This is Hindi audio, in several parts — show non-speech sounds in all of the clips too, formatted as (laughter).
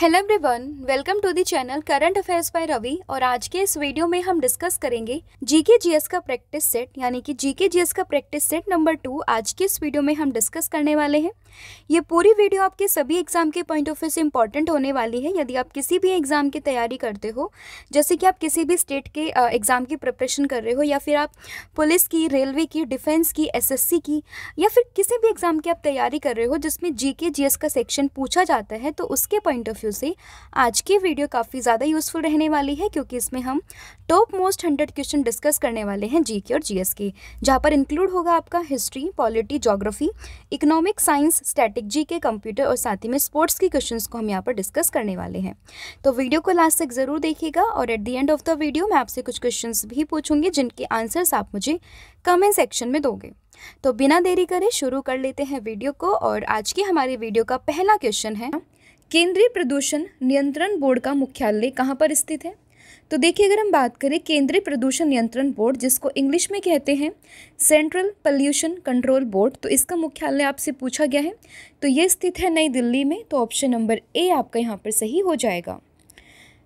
hello everyone welcome to the channel current affairs by Ravi और आज के इस वीडियो में हम डिस्कस करेंगे जीके जीएस का प्रैक्टिस सेट यानी कि जीके जीएस का प्रैक्टिस सेट नंबर टू आज के इस वीडियो में हम डिस्कस करने वाले हैं ये पूरी वीडियो आपके सभी एग्जाम के पॉइंट ऑफ व्यू से इंपॉर्टेंट होने वाली है यदि आप किसी भी एग्जाम की तैयारी करते हो जैसे कि आप किसी भी स्टेट के एग्जाम की प्रिपरेशन कर रहे हो या फिर आप पुलिस की रेलवे की डिफेंस की एस की या फिर किसी भी एग्जाम की आप तैयारी कर रहे हो जिसमें जी के का सेक्शन पूछा जाता है तो उसके पॉइंट ऑफ व्यू वीडियो से आज की वीडियो काफ़ी ज़्यादा यूज़फुल रहने वाली है क्योंकि इसमें हम top most hundred question discuss करने वाले हैं जीके और जीएस के जहाँ पर इंक्लूड होगा आपका history polity geography economic science static G K computer और साथ ही में स्पोर्ट्स के क्वेश्चन को हम यहाँ पर डिस्कस करने वाले हैं तो वीडियो को लास्ट तक ज़रूर देखिएगा और at the end of the video मैं आपसे कुछ क्वेश्चन भी पूछूंगी जिनके आंसर्स आप मुझे कमेंट सेक्शन में दोगे तो बिना देरी करे शुरू कर लेते हैं वीडियो को और आज की हमारी वीडियो का पहला क्वेश्चन है केंद्रीय प्रदूषण नियंत्रण बोर्ड का मुख्यालय कहाँ पर स्थित है तो देखिए अगर हम बात करें केंद्रीय प्रदूषण नियंत्रण बोर्ड जिसको इंग्लिश में कहते हैं सेंट्रल पल्यूशन कंट्रोल बोर्ड तो इसका मुख्यालय आपसे पूछा गया है तो ये स्थित है नई दिल्ली में तो ऑप्शन नंबर ए आपका यहाँ पर सही हो जाएगा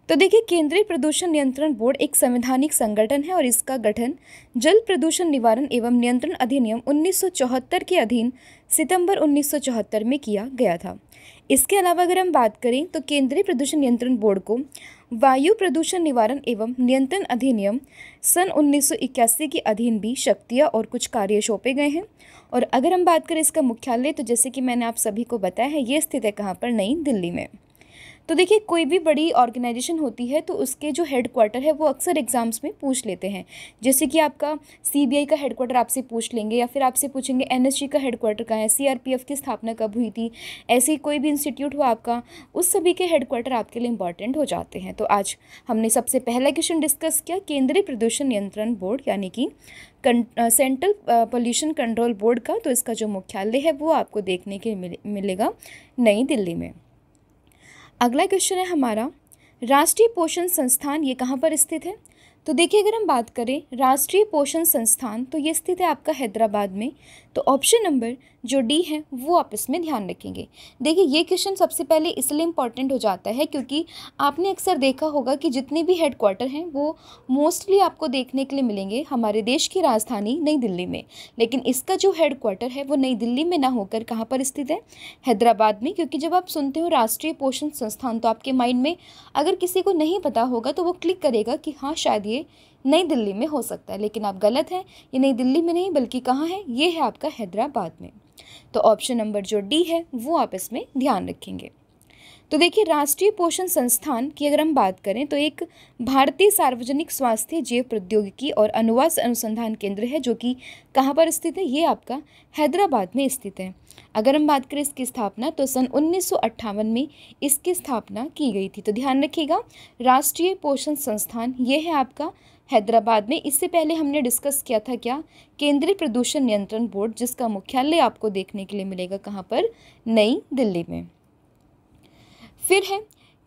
तो देखिए केंद्रीय प्रदूषण नियंत्रण बोर्ड एक संवैधानिक संगठन है और इसका गठन जल प्रदूषण निवारण एवं नियंत्रण अधिनियम 1974 के अधीन सितंबर 1974 में किया गया था इसके अलावा अगर हम बात करें तो केंद्रीय प्रदूषण नियंत्रण बोर्ड को वायु प्रदूषण निवारण एवं नियंत्रण अधिनियम सन 1981 के अधीन भी शक्तियाँ और कुछ कार्य सौंपे गए हैं और अगर हम बात करें इसका मुख्यालय तो जैसे कि मैंने आप सभी को बताया है ये स्थित है कहाँ पर नई दिल्ली में तो देखिए कोई भी बड़ी ऑर्गेनाइजेशन होती है तो उसके जो हेड क्वार्टर है वो अक्सर एग्ज़ाम्स में पूछ लेते हैं जैसे कि आपका सीबीआई का हेड क्वार्टर आपसे पूछ लेंगे या फिर आपसे पूछेंगे एनएसजी का हेड क्वार्टर कहाँ है सीआरपीएफ की स्थापना कब हुई थी ऐसे कोई भी इंस्टीट्यूट हो आपका उस सभी के हेड क्वार्टर आपके लिए इंपॉर्टेंट हो जाते हैं तो आज हमने सबसे पहला क्वेश्चन डिस्कस किया केंद्रीय प्रदूषण नियंत्रण बोर्ड यानी कि सेंट्रल पॉल्यूशन कंट्रोल बोर्ड का तो इसका जो मुख्यालय है वो आपको देखने के मिले, मिलेगा नई दिल्ली में अगला क्वेश्चन है हमारा राष्ट्रीय पोषण संस्थान ये कहाँ पर स्थित है तो देखिए अगर हम बात करें राष्ट्रीय पोषण संस्थान तो ये स्थित है आपका हैदराबाद में तो ऑप्शन नंबर जो डी है वो आप इसमें ध्यान रखेंगे देखिए ये क्वेश्चन सबसे पहले इसलिए इम्पॉर्टेंट हो जाता है क्योंकि आपने अक्सर देखा होगा कि जितने भी हेड क्वार्टर हैं वो मोस्टली आपको देखने के लिए मिलेंगे हमारे देश की राजधानी नई दिल्ली में लेकिन इसका जो हेड क्वार्टर है वो नई दिल्ली में ना होकर कहाँ पर स्थित है हैदराबाद में क्योंकि जब आप सुनते हो राष्ट्रीय पोषण संस्थान तो आपके माइंड में अगर किसी को नहीं पता होगा तो वो क्लिक करेगा कि हाँ शायद ये नई दिल्ली में हो सकता है लेकिन आप गलत हैं ये नई दिल्ली में नहीं बल्कि कहाँ है ये है आपका हैदराबाद में तो ऑप्शन नंबर जो डी है वो आप इसमें ध्यान रखेंगे तो देखिए राष्ट्रीय पोषण संस्थान की अगर हम बात करें तो एक भारतीय सार्वजनिक स्वास्थ्य जैव प्रौद्योगिकी और अनुवास अनुसंधान केंद्र है जो कि कहाँ पर स्थित है ये आपका हैदराबाद में स्थित है अगर हम बात करें इसकी स्थापना तो सन उन्नीस में इसकी स्थापना की गई थी तो ध्यान रखिएगा राष्ट्रीय पोषण संस्थान ये है आपका हैदराबाद में इससे पहले हमने डिस्कस किया था क्या केंद्रीय प्रदूषण नियंत्रण बोर्ड जिसका मुख्यालय आपको देखने के लिए मिलेगा कहाँ पर नई दिल्ली में फिर है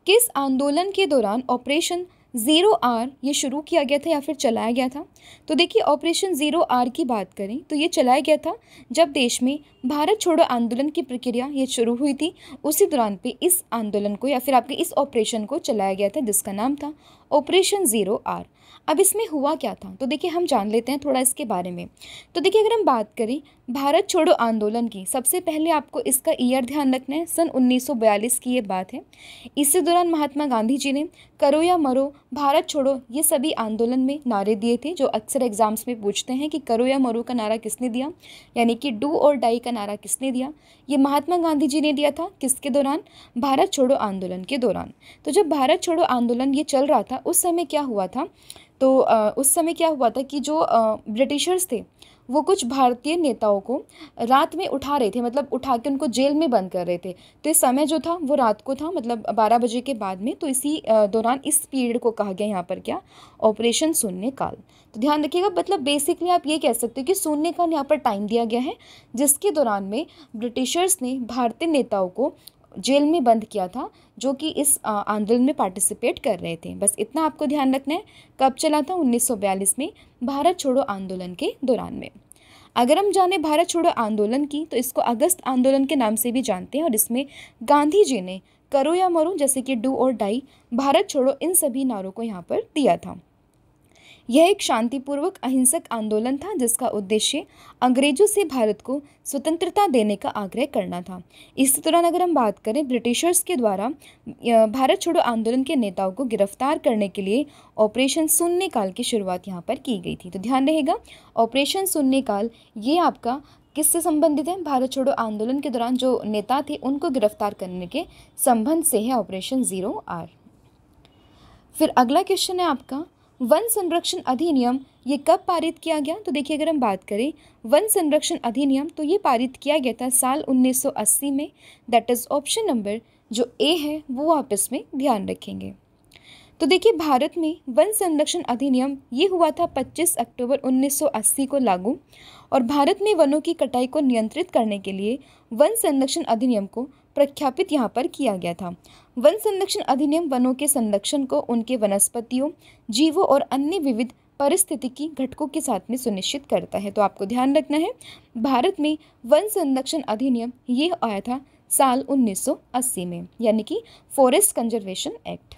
किस आंदोलन के दौरान ऑपरेशन ज़ीरो आर ये शुरू किया गया था या फिर चलाया गया था तो देखिए ऑपरेशन ज़ीरो आर की बात करें तो ये चलाया गया था जब देश में भारत छोड़ो आंदोलन की प्रक्रिया ये शुरू हुई थी उसी दौरान पे इस आंदोलन को या फिर आपके इस ऑपरेशन को चलाया गया था जिसका नाम था ऑपरेशन ज़ीरो आर अब इसमें हुआ क्या था तो देखिए हम जान लेते हैं थोड़ा इसके बारे में तो देखिए अगर हम बात करें भारत छोड़ो आंदोलन की सबसे पहले आपको इसका ईयर ध्यान रखना है सन 1942 की ये बात है इसी दौरान महात्मा गांधी जी ने करो या मरो भारत छोड़ो ये सभी आंदोलन में नारे दिए थे जो अक्सर एग्जाम्स में पूछते हैं कि करो या मरो का नारा किसने दिया यानी कि डू और डाई का नारा किसने दिया ये महात्मा गांधी जी ने दिया था किसके दौरान भारत छोड़ो आंदोलन के दौरान तो जब भारत छोड़ो आंदोलन ये चल रहा था उस समय क्या हुआ था तो उस समय क्या हुआ था कि जो ब्रिटिशर्स थे वो कुछ भारतीय नेताओं को रात में उठा रहे थे मतलब उठा के उनको जेल में बंद कर रहे थे तो इस समय जो था वो रात को था मतलब बारह बजे के बाद में तो इसी दौरान इस पीरियड को कहा गया यहाँ पर क्या ऑपरेशन शून्य काल तो ध्यान रखिएगा मतलब बेसिकली आप ये कह सकते हो कि शून्य काल यहाँ पर टाइम दिया गया है जिसके दौरान में ब्रिटिशर्स ने भारतीय नेताओं को जेल में बंद किया था जो कि इस आंदोलन में पार्टिसिपेट कर रहे थे बस इतना आपको ध्यान रखना है कब चला था 1942 में भारत छोड़ो आंदोलन के दौरान में अगर हम जाने भारत छोड़ो आंदोलन की तो इसको अगस्त आंदोलन के नाम से भी जानते हैं और इसमें गांधी जी ने करो या मरो जैसे कि डू और डाई भारत छोड़ो इन सभी नारों को यहाँ पर दिया था यह एक शांतिपूर्वक अहिंसक आंदोलन था जिसका उद्देश्य अंग्रेजों से भारत को स्वतंत्रता देने का आग्रह करना था इसी दौरान अगर हम बात करें ब्रिटिशर्स के द्वारा भारत छोड़ो आंदोलन के नेताओं को गिरफ्तार करने के लिए ऑपरेशन शून्यकाल काल की शुरुआत यहाँ पर की गई थी तो ध्यान रहेगा ऑपरेशन शून्यकाल काल ये आपका किससे संबंधित है भारत छोड़ो आंदोलन के दौरान जो नेता थे उनको गिरफ्तार करने के संबंध से है ऑपरेशन ज़ीरो आर फिर अगला क्वेश्चन है आपका वन संरक्षण अधिनियम ये कब पारित किया गया तो देखिए अगर हम बात करें वन संरक्षण अधिनियम तो ये पारित किया गया था साल 1980 में दैट इज़ ऑप्शन नंबर जो ए है वो आप इसमें ध्यान रखेंगे तो देखिए भारत में वन संरक्षण अधिनियम ये हुआ था 25 अक्टूबर 1980 को लागू और भारत में वनों की कटाई को नियंत्रित करने के लिए वन संरक्षण अधिनियम को प्रख्यापित यहाँ पर किया गया था वन संरक्षण अधिनियम वनों के संरक्षण को उनके वनस्पतियों जीवों और अन्य विविध परिस्थितिकी घटकों के साथ में सुनिश्चित करता है तो आपको ध्यान रखना है भारत में वन संरक्षण अधिनियम ये आया था साल 1980 में यानी कि फॉरेस्ट कंजर्वेशन एक्ट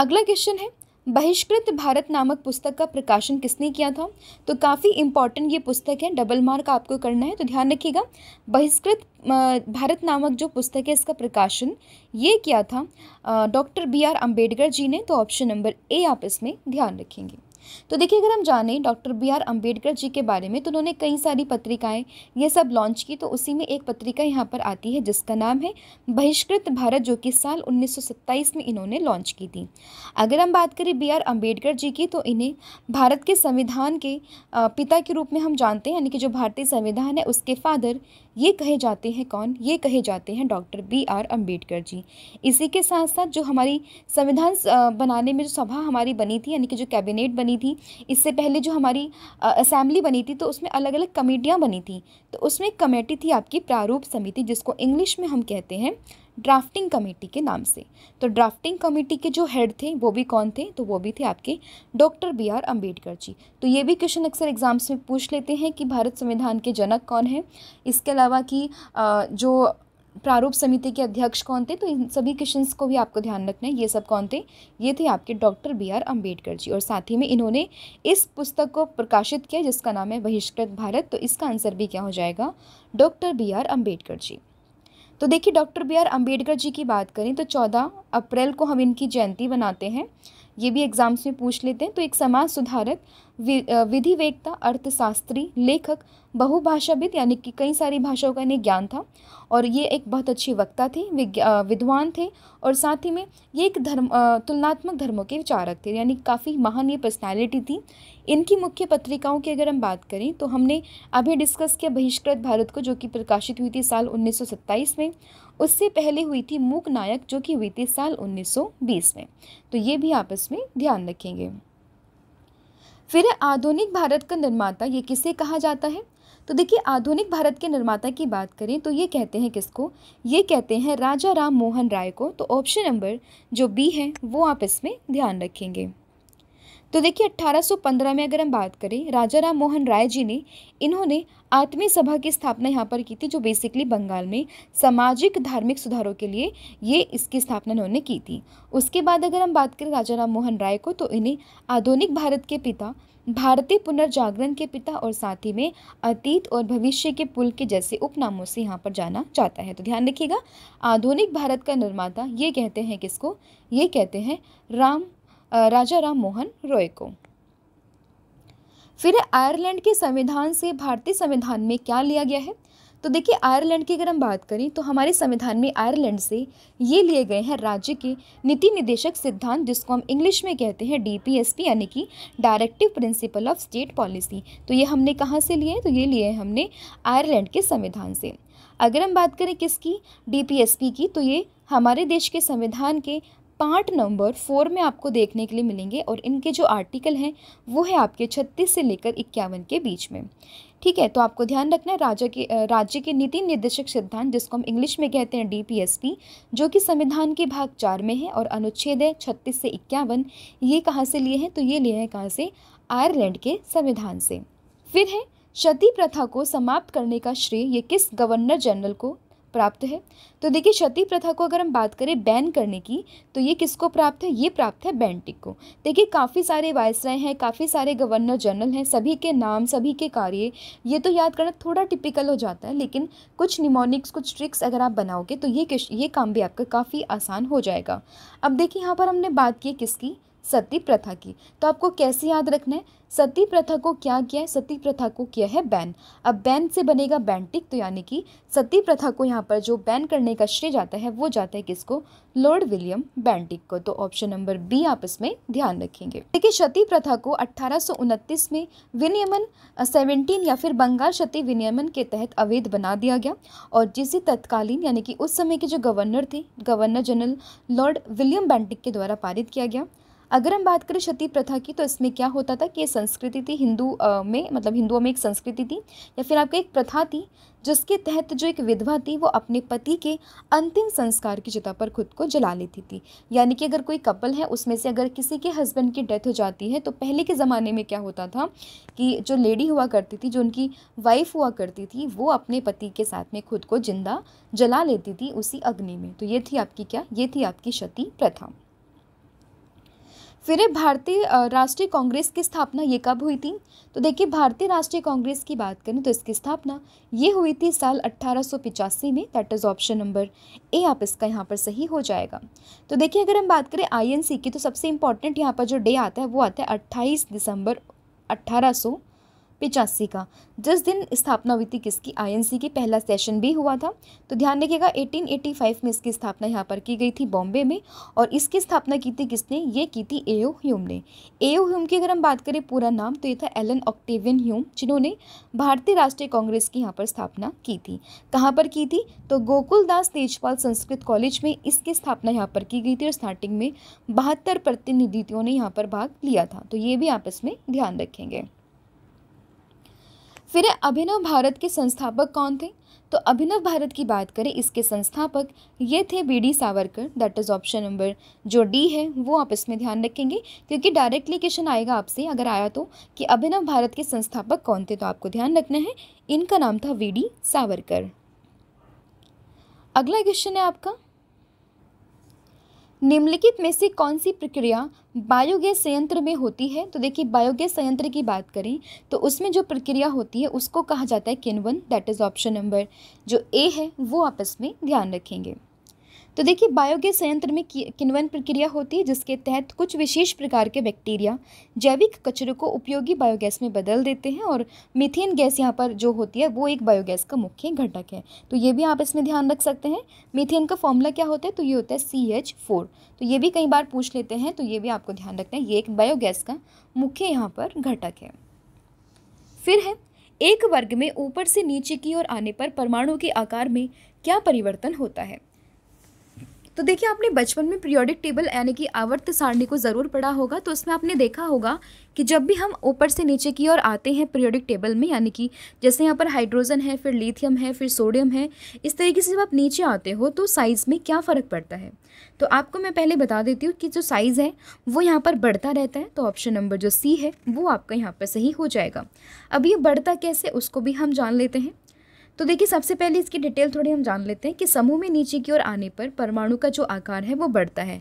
अगला क्वेश्चन है बहिष्कृत भारत नामक पुस्तक का प्रकाशन किसने किया था तो काफ़ी इंपॉर्टेंट ये पुस्तक है डबल मार्क आपको करना है तो ध्यान रखिएगा बहिष्कृत भारत नामक जो पुस्तक है इसका प्रकाशन ये किया था doctor B R Ambedkar ji ने तो ऑप्शन नंबर ए आप इसमें ध्यान रखेंगे तो देखिए अगर हम जाने doctor B R Ambedkar ji के बारे में तो उन्होंने कई सारी पत्रिकाएं ये सब लॉन्च की तो उसी में एक पत्रिका यहाँ पर आती है जिसका नाम है बहिष्कृत भारत जो कि साल 1927 में इन्होंने लॉन्च की थी अगर हम बात करें बी आर अम्बेडकर जी की तो इन्हें भारत के संविधान के पिता के रूप में हम जानते हैं यानी कि जो भारतीय संविधान है उसके फादर ये कहे जाते हैं कौन ये कहे जाते हैं doctor B R Ambedkar ji इसी के साथ साथ जो हमारी संविधान बनाने में जो सभा हमारी बनी थी यानी कि जो कैबिनेट बनी थी इससे पहले जो हमारी असेंबली बनी थी तो उसमें अलग अलग कमेटियाँ बनी थी तो उसमें कमेटी थी आपकी प्रारूप समिति जिसको इंग्लिश में हम कहते हैं ड्राफ्टिंग कमेटी के नाम से तो ड्राफ्टिंग कमेटी के जो हेड थे वो भी कौन थे तो वो भी थे आपके doctor B R Ambedkar ji तो ये भी क्वेश्चन अक्सर एग्जाम्स में पूछ लेते हैं कि भारत संविधान के जनक कौन है इसके अलावा कि जो प्रारूप समिति के अध्यक्ष कौन थे तो इन सभी क्वेश्चंस को भी आपको ध्यान रखना है ये सब कौन थे ये थे आपके doctor B R Ambedkar ji और साथ ही में इन्होंने इस पुस्तक को प्रकाशित किया जिसका नाम है बहिष्कृत भारत तो इसका आंसर भी क्या हो जाएगा doctor B R Ambedkar ji तो देखिए doctor B R Ambedkar ji की बात करें तो चौदह अप्रैल को हम इनकी जयंती बनाते हैं ये भी एग्ज़ाम्स में पूछ लेते हैं तो एक समाज सुधारक विधिवेकता अर्थशास्त्री लेखक बहुभाषाविद यानी कि कई सारी भाषाओं का इन्हें ज्ञान था और ये एक बहुत अच्छे वक्ता थे विद्वान थे और साथ ही में ये एक धर्म तुलनात्मक धर्मों के विचारक थे यानी काफ़ी महान ये पर्सनैलिटी थी इनकी मुख्य पत्रिकाओं की अगर हम बात करें तो हमने अभी डिस्कस किया बहिष्कृत भारत को जो कि प्रकाशित हुई थी साल 1927 में उससे पहले हुई थी मूक नायक जो कि हुई थी साल 1920 में तो ये भी आपस में ध्यान रखेंगे फिर आधुनिक भारत का निर्माता ये किसे कहा जाता है तो देखिए आधुनिक भारत के निर्माता की बात करें तो ये कहते हैं किसको ये कहते हैं राजा राम मोहन राय को तो ऑप्शन नंबर जो बी है वो आप इसमें ध्यान रखेंगे तो देखिए 1815 में अगर हम बात करें राजा राम मोहन राय जी ने इन्होंने आत्मीय सभा की स्थापना यहाँ पर की थी जो बेसिकली बंगाल में सामाजिक धार्मिक सुधारों के लिए ये इसकी स्थापना इन्होंने की थी उसके बाद अगर हम बात करें राजा राम मोहन राय को तो इन्हें आधुनिक भारत के पिता भारतीय पुनर्जागरण के पिता और साथ ही में अतीत और भविष्य के पुल के जैसे उपनामों से यहाँ पर जाना जाता है तो ध्यान रखिएगा आधुनिक भारत का निर्माता ये कहते हैं किसको ये कहते हैं राम राजा राम मोहन रॉय को फिर आयरलैंड के संविधान से भारतीय संविधान में क्या लिया गया है तो देखिए आयरलैंड की अगर हम बात करें तो हमारे संविधान में आयरलैंड से ये लिए गए हैं राज्य के नीति निदेशक सिद्धांत जिसको हम इंग्लिश में कहते हैं डीपीएसपी यानी कि directive principle of state policy तो ये हमने कहाँ से लिए तो ये लिए हैं हमने आयरलैंड के संविधान से अगर हम बात करें किसकी डी की तो ये हमारे देश के संविधान के पार्ट नंबर फोर में आपको देखने के लिए मिलेंगे और इनके जो आर्टिकल हैं वो है आपके छत्तीस से लेकर इक्यावन के बीच में ठीक है तो आपको ध्यान रखना है राज्य के राज्य के नीति निर्देशक सिद्धांत जिसको हम इंग्लिश में कहते हैं डीपीएसपी जो कि संविधान के भाग चार में है और अनुच्छेद है छत्तीस से इक्यावन ये कहाँ से लिए हैं तो ये लिए हैं कहाँ से आयरलैंड के संविधान से फिर है क्षति प्रथा को समाप्त करने का श्रेय ये किस गवर्नर जनरल को प्राप्त है तो देखिए क्षति प्रथा को अगर हम बात करें बैन करने की तो ये किसको प्राप्त है ये प्राप्त है बैंटिक को देखिए काफ़ी सारे वायसराय हैं काफ़ी सारे गवर्नर जनरल हैं सभी के नाम सभी के कार्य ये तो याद करना थोड़ा टिपिकल हो जाता है लेकिन कुछ निमोनिक्स कुछ ट्रिक्स अगर आप बनाओगे तो ये ये काम भी आपका काफ़ी आसान हो जाएगा अब देखिए यहाँ पर हमने बात की किसकी सती प्रथा की तो आपको कैसे याद रखना है सती प्रथा को क्या किया है सती प्रथा को किया है बैन अब बैन से बनेगा बैंटिक तो यानी कि सती प्रथा को यहाँ पर जो बैन करने का श्रेय जाता है वो जाता है किसको लॉर्ड विलियम बैंटिक को तो ऑप्शन नंबर बी आप इसमें ध्यान रखेंगे देखिए सती प्रथा को अठारह में विनियमन सेवनटीन या फिर बंगाल सती विनियमन के तहत अवैध बना दिया गया और जिसे तत्कालीन यानी कि उस समय के जो गवर्नर थे governor general lord William Bentinck के द्वारा पारित किया गया अगर हम बात करें क्षति प्रथा की तो इसमें क्या होता था कि ये संस्कृति थी हिंदू में मतलब हिंदुओं में एक संस्कृति थी या फिर आपका एक प्रथा थी जिसके तहत जो एक विधवा थी वो अपने पति के अंतिम संस्कार की जगह पर खुद को जला लेती थी यानी कि अगर कोई कपल है उसमें से अगर किसी के हस्बैंड की डेथ हो जाती है तो पहले के ज़माने में क्या होता था कि जो लेडी हुआ करती थी जो उनकी वाइफ हुआ करती थी वो अपने पति के साथ में खुद को जिंदा जला लेती थी उसी अग्नि में तो ये थी आपकी क्या ये थी आपकी क्षति प्रथा फिर भारतीय राष्ट्रीय कांग्रेस की स्थापना ये कब हुई थी तो देखिए भारतीय राष्ट्रीय कांग्रेस की बात करें तो इसकी स्थापना ये हुई थी साल अट्ठारह में that is option number A आप इसका यहाँ पर सही हो जाएगा तो देखिए अगर हम बात करें आईएनसी की तो सबसे इंपॉर्टेंट यहाँ पर जो डे आता है वो आता है अट्ठाईस दिसंबर अट्ठारह सौ पिचासी का जिस दिन स्थापना हुई थी किसकी आईएनसी की पहला सेशन भी हुआ था तो ध्यान रखिएगा 1885 में इसकी स्थापना यहाँ पर की गई थी बॉम्बे में और इसकी स्थापना की थी किसने ये की थी एओ ह्यूम ने एओ ह्यूम की अगर हम बात करें पूरा नाम तो ये था एलन ऑक्टेवियन ह्यूम जिन्होंने भारतीय राष्ट्रीय कांग्रेस की यहाँ पर स्थापना की थी कहाँ पर की थी तो गोकुल तेजपाल संस्कृत कॉलेज में इसकी स्थापना यहाँ पर की गई थी और स्टार्टिंग में बहत्तर प्रतिनिधित्व ने यहाँ पर भाग लिया था तो ये भी आप इसमें ध्यान रखेंगे फिर अभिनव भारत के संस्थापक कौन थे तो अभिनव भारत की बात करें इसके संस्थापक ये थे B D Savarkar that is option number जो डी है वो आप इसमें ध्यान रखेंगे क्योंकि डायरेक्टली क्वेश्चन आएगा आपसे अगर आया तो कि अभिनव भारत के संस्थापक कौन थे तो आपको ध्यान रखना है इनका नाम था वी डी सावरकर अगला क्वेश्चन है आपका निम्नलिखित में से कौन सी प्रक्रिया बायोगैस संयंत्र में होती है तो देखिए बायोगैस संयंत्र की बात करें तो उसमें जो प्रक्रिया होती है उसको कहा जाता है किनवन दैट इज़ ऑप्शन नंबर जो ए है वो आपस में ध्यान रखेंगे तो देखिए बायोगैस संयंत्र में किनवन प्रक्रिया होती है जिसके तहत कुछ विशेष प्रकार के बैक्टीरिया जैविक कचरे को उपयोगी बायोगैस में बदल देते हैं और मिथेन गैस यहाँ पर जो होती है वो एक बायोगैस का मुख्य घटक है तो ये भी आप इसमें ध्यान रख सकते हैं मिथेन का फॉर्मूला क्या होता है तो ये होता है सी एच फोर तो ये भी कई बार पूछ लेते हैं तो ये भी आपको ध्यान रखना है ये एक बायोगैस का मुख्य यहाँ पर घटक है फिर है एक वर्ग में ऊपर से नीचे की ओर आने पर परमाणु के आकार में क्या परिवर्तन होता है तो देखिए आपने बचपन में पीरियोडिक टेबल यानी कि आवर्त सारणी को ज़रूर पढ़ा होगा तो उसमें आपने देखा होगा कि जब भी हम ऊपर से नीचे की ओर आते हैं पीरियोडिक टेबल में यानी कि जैसे यहाँ पर हाइड्रोजन है फिर लिथियम है फिर सोडियम है इस तरीके से जब आप नीचे आते हो तो साइज़ में क्या फ़र्क पड़ता है तो आपको मैं पहले बता देती हूँ कि जो साइज़ है वो यहाँ पर बढ़ता रहता है तो ऑप्शन नंबर जो सी है वो आपका यहाँ पर सही हो जाएगा अब ये बढ़ता कैसे उसको भी हम जान लेते हैं तो देखिए सबसे पहले इसकी डिटेल थोड़ी हम जान लेते हैं कि समूह में नीचे की ओर आने पर परमाणु का जो आकार है वो बढ़ता है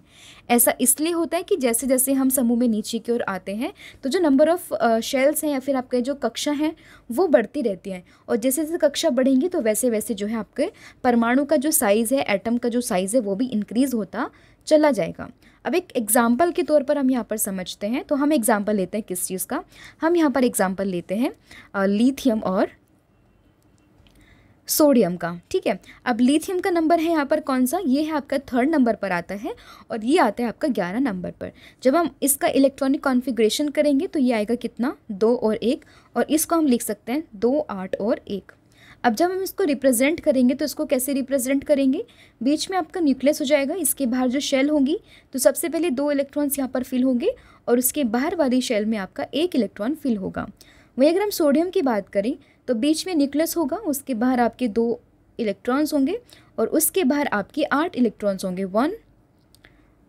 ऐसा इसलिए होता है कि जैसे जैसे हम समूह में नीचे की ओर आते हैं तो जो नंबर ऑफ़ शेल्स हैं या फिर आपके जो कक्षा हैं वो बढ़ती रहती हैं और जैसे जैसे कक्षा बढ़ेंगी तो वैसे वैसे जो है आपके परमाणु का जो साइज़ है एटम का जो साइज़ है वो भी इंक्रीज़ होता चला जाएगा अब एक एग्ज़ाम्पल के तौर पर हम यहाँ पर समझते हैं तो हम एग्ज़ाम्पल लेते हैं किस चीज़ का हम यहाँ पर एग्ज़ाम्पल लेते हैं लीथियम और सोडियम का ठीक है अब लिथियम का नंबर है यहाँ पर कौन सा ये है आपका थर्ड नंबर पर आता है और ये आता है आपका ग्यारह नंबर पर जब हम इसका इलेक्ट्रॉनिक कॉन्फ़िगरेशन करेंगे तो ये आएगा कितना दो और एक और इसको हम लिख सकते हैं दो आठ और एक अब जब हम इसको रिप्रेजेंट करेंगे तो इसको कैसे रिप्रेजेंट करेंगे बीच में आपका न्यूक्लियस हो जाएगा इसके बाहर जो शेल होगी तो सबसे पहले दो इलेक्ट्रॉन्स यहाँ पर फिल होंगे और उसके बाहर वाली शेल में आपका एक इलेक्ट्रॉन फिल होगा वहीं अगर हम सोडियम की बात करें तो बीच में न्यूक्लियस होगा उसके बाहर आपके दो इलेक्ट्रॉन्स होंगे और उसके बाहर आपके आठ इलेक्ट्रॉन्स होंगे one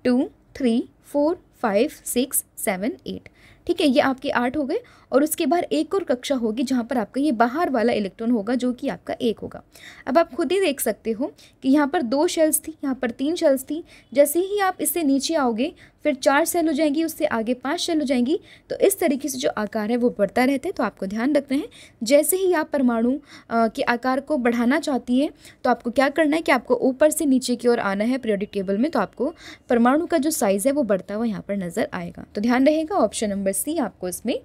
two three four five six seven eight ठीक है ये आपके आठ हो गए और उसके बाहर एक और कक्षा होगी जहाँ पर आपका ये बाहर वाला इलेक्ट्रॉन होगा जो कि आपका एक होगा अब आप खुद ही देख सकते हो कि यहाँ पर दो शेल्स थी यहाँ पर तीन शेल्स थी जैसे ही आप इससे नीचे आओगे फिर चार सेल हो जाएंगी उससे आगे पाँच सेल हो जाएंगी तो इस तरीके से जो आकार है वो बढ़ता रहता है तो आपको ध्यान रखना है जैसे ही आप परमाणु के आकार को बढ़ाना चाहती हैं तो आपको क्या करना है कि आपको ऊपर से नीचे की ओर आना है पीरियोडिक टेबल में तो आपको परमाणु का जो साइज़ है वो बढ़ता हुआ यहाँ पर नज़र आएगा तो ध्यान रहेगा ऑप्शन नंबर सी आपको इसमें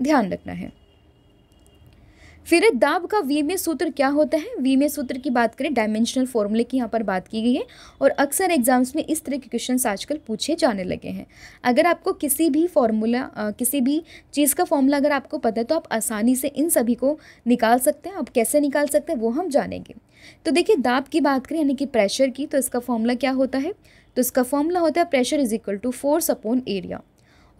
ध्यान रखना है फिर दाब का वीमे सूत्र क्या होता है वीमे सूत्र की बात करें डायमेंशनल फॉर्मूले की यहाँ पर बात की गई है और अक्सर एग्जाम्स में इस तरह के क्वेश्चन आजकल पूछे जाने लगे हैं अगर आपको किसी भी फॉर्मूला किसी भी चीज़ का फॉर्मूला अगर आपको पता है तो आप आसानी से इन सभी को निकाल सकते हैं आप कैसे निकाल सकते हैं वो हम जानेंगे तो देखिए दाब की बात करें यानी कि प्रेशर की तो इसका फॉर्मूला क्या होता है तो इसका फॉर्मूला होता है pressure is equal to force upon area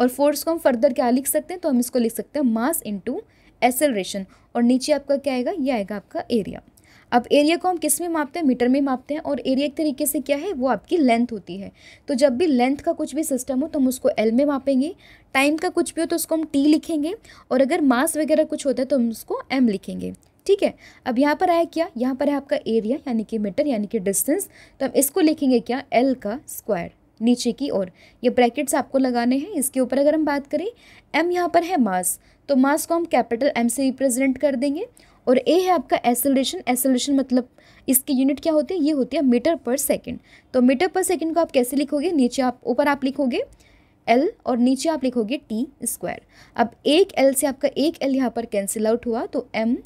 और फोर्स को हम फर्दर क्या लिख सकते हैं तो हम इसको लिख सकते हैं मास इंटू एसेलरेशन और नीचे आपका क्या आएगा ये आएगा आपका एरिया अब एरिया को हम किस में मापते हैं मीटर में मापते हैं और एरिया एक तरीके से क्या है वो आपकी लेंथ होती है तो जब भी लेंथ का कुछ भी सिस्टम हो तो हम उसको एल में मापेंगे टाइम का कुछ भी हो तो उसको हम टी लिखेंगे और अगर मास वगैरह कुछ होता है तो हम उसको एम लिखेंगे ठीक है अब यहाँ पर आया क्या यहाँ पर है आपका एरिया यानी कि मीटर यानी कि डिस्टेंस तो हम इसको लिखेंगे क्या एल का स्क्वायर नीचे की ओर ये ब्रैकेट्स आपको लगाने हैं इसके ऊपर अगर हम बात करें एम यहाँ पर है मास तो मास को हम कैपिटल एम से रिप्रेजेंट कर देंगे और ए है आपका एसोलेशन एसोलेशन मतलब इसकी यूनिट क्या होती है ये होती है मीटर पर सेकेंड तो मीटर पर सेकेंड को आप कैसे लिखोगे नीचे आप ऊपर आप लिखोगे एल और नीचे आप लिखोगे टी स्क्वायर अब एक एल से आपका एक एल यहाँ पर कैंसिल आउट हुआ तो M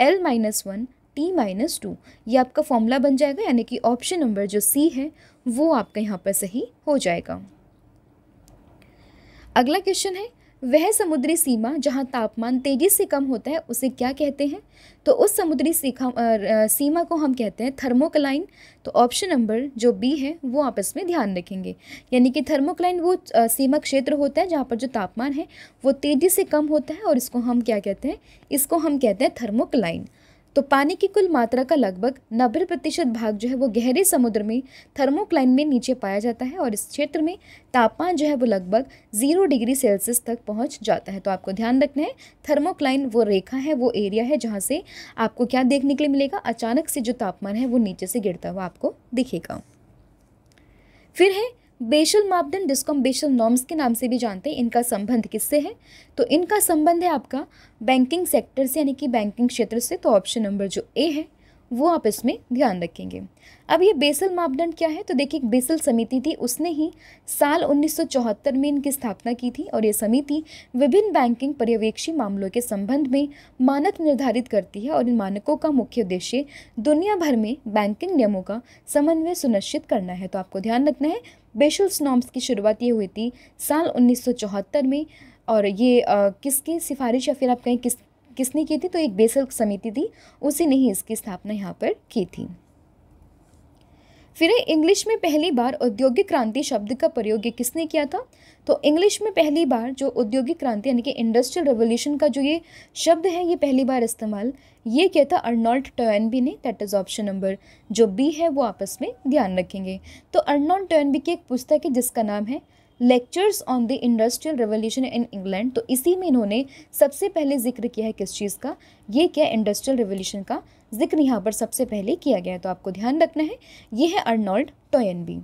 L minus one T minus two ये आपका फॉर्मूला बन जाएगा यानी कि ऑप्शन नंबर जो सी है वो आपका यहाँ पर सही हो जाएगा अगला क्वेश्चन है वह समुद्री सीमा जहाँ तापमान तेजी से कम होता है उसे क्या कहते हैं तो उस समुद्री सीखा सीमा को हम कहते हैं थर्मोकलाइन तो ऑप्शन नंबर जो बी है वो आप इसमें ध्यान रखेंगे यानी कि थर्मोकलाइन वो सीमा क्षेत्र होता है जहाँ पर जो तापमान है वो तेज़ी से कम होता है और इसको हम क्या कहते हैं इसको हम कहते हैं थर्मोकलाइन तो पानी की कुल मात्रा का लगभग नब्बे प्रतिशत भाग जो है वो गहरे समुद्र में थर्मोक्लाइन में नीचे पाया जाता है और इस क्षेत्र में तापमान जो है वो लगभग ज़ीरो डिग्री सेल्सियस तक पहुंच जाता है तो आपको ध्यान रखना है थर्मोक्लाइन वो रेखा है वो एरिया है जहाँ से आपको क्या देखने के लिए मिलेगा अचानक से जो तापमान है वो नीचे से गिरता हुआ आपको दिखेगा फिर है बेशल मापदंड जिसको हम बेशल नॉर्म्स के नाम से भी जानते हैं इनका संबंध किससे है तो इनका संबंध है आपका बैंकिंग सेक्टर से यानी कि बैंकिंग क्षेत्र से तो ऑप्शन नंबर जो ए है वो आप इसमें ध्यान रखेंगे अब ये बेसल मापदंड क्या है तो देखिए बेसल समिति थी उसने ही साल 1974 में इनकी स्थापना की थी और ये समिति विभिन्न बैंकिंग पर्यवेक्षी मामलों के संबंध में मानक निर्धारित करती है और इन मानकों का मुख्य उद्देश्य दुनिया भर में बैंकिंग नियमों का समन्वय सुनिश्चित करना है तो आपको ध्यान रखना है बेशल्स नॉम्स की शुरुआत ये हुई थी साल उन्नीस में और ये किसकी सिफारिश या फिर आप कहें किस किसने की थी तो एक बेसल समिति थी उसी ने ही इसकी स्थापना यहाँ पर की थी फिर इंग्लिश में पहली बार औद्योगिक क्रांति शब्द का प्रयोग किसने किया था तो इंग्लिश में पहली बार जो औद्योगिक क्रांति यानी कि इंडस्ट्रियल रेवोल्यूशन का जो ये शब्द है ये पहली बार इस्तेमाल ये किया था अर्नॉल्ड टोयनबी ने दैट इज़ ऑप्शन नंबर जो बी है वो आपस में ध्यान रखेंगे तो अर्नॉल्ड टोयनबी की एक पुस्तक है जिसका नाम है lectures on the industrial revolution इन इंग्लैंड तो इसी में इन्होंने सबसे पहले जिक्र किया है किस चीज़ का ये क्या इंडस्ट्रियल रेवोल्यूशन का जिक्र यहाँ पर सबसे पहले किया गया है तो आपको ध्यान रखना है ये है अर्नोल्ड टोयनबी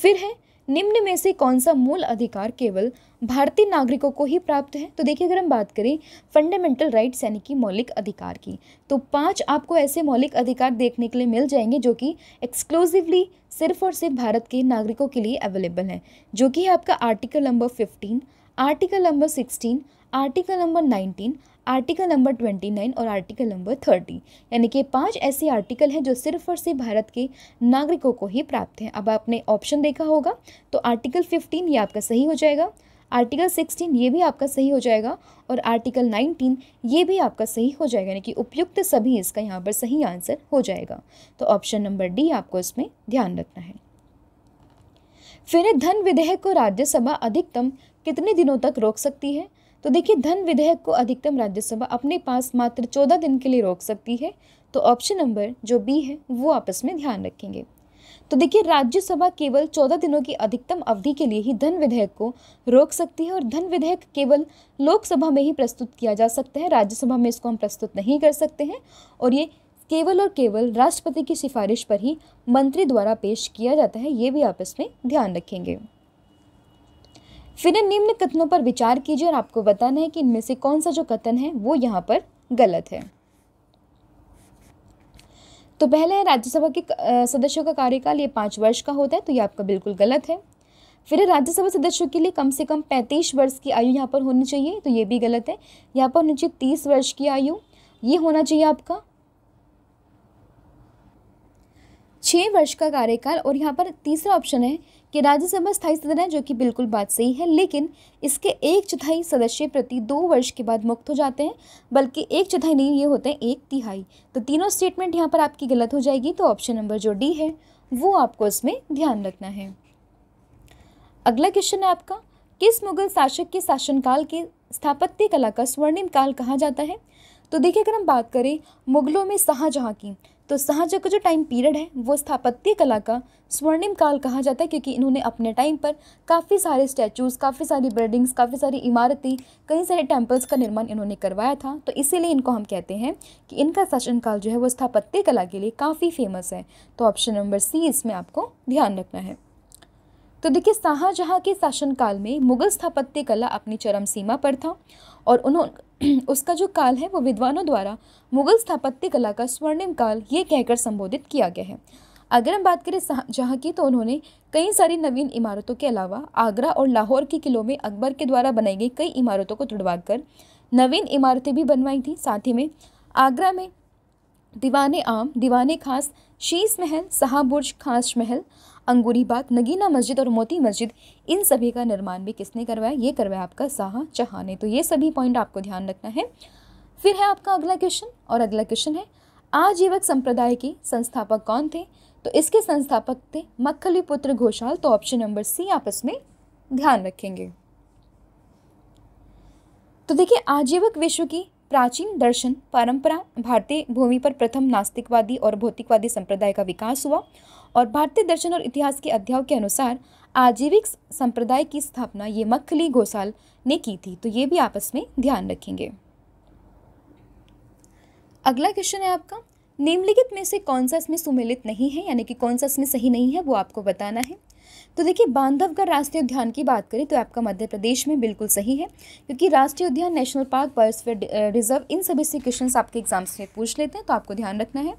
फिर है निम्न में से कौन सा मूल अधिकार केवल भारतीय नागरिकों को ही प्राप्त है तो देखिए अगर हम बात करें फंडामेंटल राइट्स यानी कि मौलिक अधिकार की तो पांच आपको ऐसे मौलिक अधिकार देखने के लिए मिल जाएंगे जो कि एक्सक्लूसिवली सिर्फ और सिर्फ भारत के नागरिकों के लिए अवेलेबल हैं जो कि है आपका article number fifteen article number sixteen article number nineteen article number twenty nine और आर्टिकल नंबर थर्टी यानी कि पांच ऐसे आर्टिकल हैं जो सिर्फ और सिर्फ भारत के नागरिकों को ही प्राप्त हैं अब आपने ऑप्शन देखा होगा तो आर्टिकल फिफ्टीन ये आपका सही हो जाएगा आर्टिकल सिक्सटीन ये भी आपका सही हो जाएगा और आर्टिकल नाइनटीन ये भी आपका सही हो जाएगा यानी कि उपयुक्त सभी इसका यहाँ पर सही आंसर हो जाएगा तो ऑप्शन नंबर डी आपको इसमें ध्यान रखना है फिर धन विधेयक को राज्यसभा अधिकतम कितने दिनों तक रोक सकती है तो देखिए धन विधेयक को अधिकतम राज्यसभा अपने पास मात्र चौदह दिन के लिए रोक सकती है तो ऑप्शन नंबर जो बी है वो आपस में ध्यान रखेंगे तो देखिए राज्यसभा केवल चौदह दिनों की अधिकतम अवधि के लिए ही धन विधेयक को रोक सकती है और धन विधेयक केवल लोकसभा में ही प्रस्तुत किया जा सकता है राज्यसभा में इसको हम प्रस्तुत नहीं कर सकते हैं और ये केवल और केवल राष्ट्रपति की सिफारिश पर ही मंत्री द्वारा पेश किया जाता है ये भी आप इसमें ध्यान रखेंगे फिर इन निम्न कथनों पर विचार कीजिए और आपको बताना है कि इनमें से कौन सा जो कथन है वो यहाँ पर गलत है तो पहले है राज्यसभा के सदस्यों का कार्यकाल ये पाँच वर्ष का होता है तो ये आपका बिल्कुल गलत है फिर राज्यसभा सदस्यों के लिए कम से कम पैंतीस वर्ष की आयु यहाँ पर होनी चाहिए तो ये भी गलत है यहाँ पर होनी चाहिए तीस वर्ष की आयु ये होना चाहिए आपका छः वर्ष का कार्यकाल और यहाँ पर तीसरा ऑप्शन है कि राज्यसभा स्थायी सदन है जो कि बिल्कुल बात सही है लेकिन इसके एक चौथाई सदस्य प्रति दो वर्ष के बाद मुक्त हो जाते हैं बल्कि एक चौथाई नहीं ये होते हैं एक तिहाई तो तीनों स्टेटमेंट यहाँ पर आपकी गलत हो जाएगी तो ऑप्शन नंबर जो डी है वो आपको इसमें ध्यान रखना है अगला क्वेश्चन है आपका किस मुगल शासक के शासनकाल के स्थापत्य कला का स्वर्णिम काल कहा जाता है तो देखिए अगर हम बात करें मुगलों में शाहजहाँ की तो शाहजहाँ का जो टाइम पीरियड है वो स्थापत्य कला का स्वर्णिम काल कहा जाता है क्योंकि इन्होंने अपने टाइम पर काफ़ी सारे स्टैचूज़ काफ़ी सारी बिल्डिंग्स काफ़ी सारी इमारतें कई सारे टेम्पल्स का निर्माण इन्होंने करवाया था तो इसीलिए इनको हम कहते हैं कि इनका शासनकाल जो है वो स्थापत्य कला के लिए काफ़ी फेमस है तो ऑप्शन नंबर सी इसमें आपको ध्यान रखना है तो देखिए शाहजहाँ के शासनकाल में मुगल स्थापत्य कला अपनी चरम सीमा पर था और उन्होंने (clears throat) उसका जो काल है वो विद्वानों द्वारा मुगल स्थापत्य कला का स्वर्णिम काल ये कहकर संबोधित किया गया है अगर हम बात करें शाहजहाँ की तो उन्होंने कई सारी नवीन इमारतों के अलावा आगरा और लाहौर के किलों में अकबर के द्वारा बनाई गई कई इमारतों को कर नवीन इमारतें भी बनवाई थी साथ ही में आगरा में दीवान आम दीवान खास शीश महल शाहबुर्ज खास महल अंगूरीबाग नगीना मस्जिद और मोती मस्जिद इन सभी का निर्माण भी किसने करवाया ये करवाया आपका साहा चहा ने तो ये सभी पॉइंट आपको ध्यान रखना है फिर है आपका अगला क्वेश्चन और अगला क्वेश्चन है आजीवक संप्रदाय के संस्थापक कौन थे तो इसके संस्थापक थे मक्खली पुत्र घोषाल तो ऑप्शन नंबर सी आप इसमें ध्यान रखेंगे तो देखिए आजीवक विश्व की प्राचीन दर्शन परंपरा भारतीय भूमि पर प्रथम नास्तिकवादी और भौतिकवादी संप्रदाय का विकास हुआ और भारतीय दर्शन और इतिहास के अध्याय के अनुसार आजीविक संप्रदाय की स्थापना ये मक्खली घोषाल ने की थी तो ये भी आपस में ध्यान रखेंगे अगला क्वेश्चन है आपका निम्नलिखित में से कौन सा इसमें सुमेलित नहीं है यानी कि कौन सा इसमें सही नहीं है वो आपको बताना है तो देखिए बांधवगढ़ राष्ट्रीय उद्यान की बात करें तो आपका मध्य प्रदेश में बिल्कुल सही है क्योंकि राष्ट्रीय उद्यान नेशनल पार्क बर्ड्स रिजर्व इन सभी से क्वेश्चन आपके एग्जाम्स में पूछ लेते हैं तो आपको ध्यान रखना है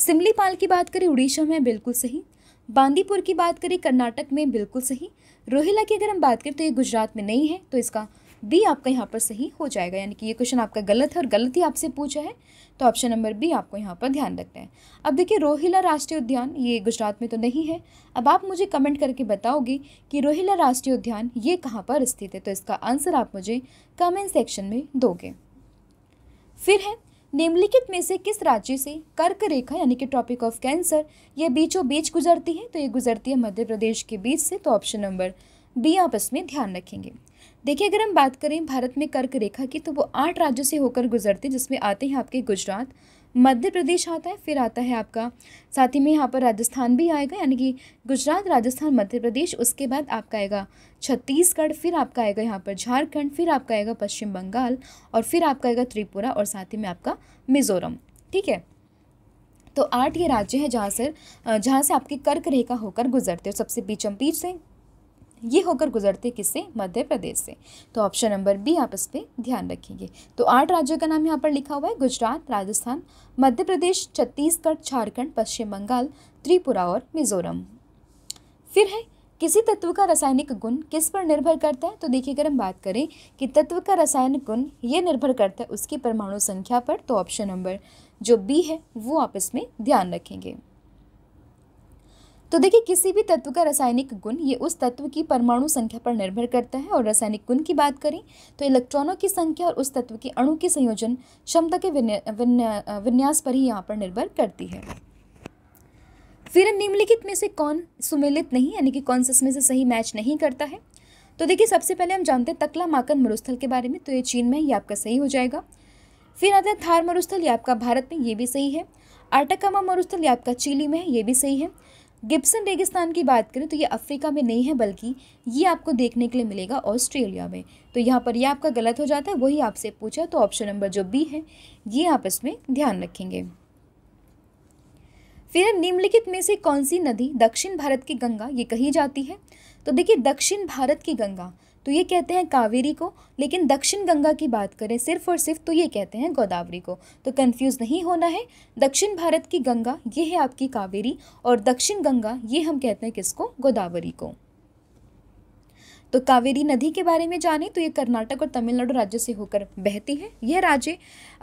सिमलीपाल की बात करें उड़ीसा में बिल्कुल सही बांदीपुर की बात करें कर्नाटक में बिल्कुल सही रोहिला की अगर हम बात करें तो ये गुजरात में नहीं है तो इसका बी आपका यहाँ पर सही हो जाएगा यानी कि ये क्वेश्चन आपका गलत है और गलत ही आपसे पूछा है तो ऑप्शन नंबर बी आपको यहाँ पर ध्यान रखना है अब देखिए रोहिला राष्ट्रीय उद्यान ये गुजरात में तो नहीं है अब आप मुझे कमेंट करके बताओगे कि रोहिला राष्ट्रीय उद्यान ये कहाँ पर स्थित है तो इसका आंसर आप मुझे कमेंट सेक्शन में दोगे फिर है निम्नलिखित में से किस राज्य से कर्क रेखा यानी कि ट्रॉपिक ऑफ कैंसर ये बीचों बीच गुजरती है तो ये गुजरती है मध्य प्रदेश के बीच से तो ऑप्शन नंबर बी आप इसमें ध्यान रखेंगे देखिए अगर हम बात करें भारत में कर्क रेखा की तो वो आठ राज्यों से होकर गुजरती है जिसमें आते हैं आपके गुजरात मध्य प्रदेश आता है फिर आता है आपका साथ ही में यहाँ पर राजस्थान भी आएगा यानी कि गुजरात राजस्थान मध्य प्रदेश उसके बाद आपका आएगा छत्तीसगढ़ फिर आपका आएगा यहाँ पर झारखंड फिर आपका आएगा पश्चिम बंगाल और फिर आपका आएगा त्रिपुरा और साथ ही में आपका मिज़ोरम ठीक है तो आठ ये राज्य हैं जहाँ से जहाँ से आपकी कर्क रेखा होकर गुजरते हैं सबसे बीचम बीच से ये होकर गुजरते किससे मध्य प्रदेश से तो ऑप्शन नंबर बी आप इस पर ध्यान रखेंगे तो आठ राज्यों का नाम यहाँ पर लिखा हुआ है गुजरात राजस्थान मध्य प्रदेश छत्तीसगढ़ झारखंड पश्चिम बंगाल त्रिपुरा और मिजोरम फिर है किसी तत्व का रासायनिक गुण किस पर निर्भर करता है तो देखिए अगर हम बात करें कि तत्व का रासायनिक गुण ये निर्भर करता है उसकी परमाणु संख्या पर तो ऑप्शन नंबर जो बी है वो आप इसमें ध्यान रखेंगे तो देखिए किसी भी तत्व का रासायनिक गुण ये उस तत्व की परमाणु संख्या पर निर्भर करता है और रासायनिक गुण की बात करें तो इलेक्ट्रॉनों की संख्या और उस तत्व के अणु की संयोजन क्षमता के विन्यास पर ही यहाँ पर निर्भर करती है फिर निम्नलिखित में से कौन सुमेलित नहीं यानी कि कौन सिसमें से सही मैच नहीं करता है तो देखिए सबसे पहले हम जानते हैं तकला माकन मरुस्थल के बारे में तो ये चीन में ही आपका सही हो जाएगा फिर आता है थार मरुस्थल ये आपका भारत में ये भी सही है आटकामा मरुस्थल ये आपका चिली में है ये भी सही है गिब्सन रेगिस्तान की बात करें तो ये अफ्रीका में नहीं है बल्कि ये आपको देखने के लिए मिलेगा ऑस्ट्रेलिया में तो यहाँ पर ये यह आपका गलत हो जाता है वही आपसे पूछा तो ऑप्शन नंबर जो बी है ये आप इसमें ध्यान रखेंगे फिर निम्नलिखित में से कौन सी नदी दक्षिण भारत की गंगा ये कही जाती है तो देखिए दक्षिण भारत की गंगा तो ये कहते हैं कावेरी को लेकिन दक्षिण गंगा की बात करें सिर्फ और सिर्फ तो ये कहते हैं गोदावरी को तो कन्फ्यूज़ नहीं होना है दक्षिण भारत की गंगा ये है आपकी कावेरी और दक्षिण गंगा ये हम कहते हैं किसको गोदावरी को तो कावेरी नदी के बारे में जाने तो ये कर्नाटक और तमिलनाडु राज्य से होकर बहती है यह राज्य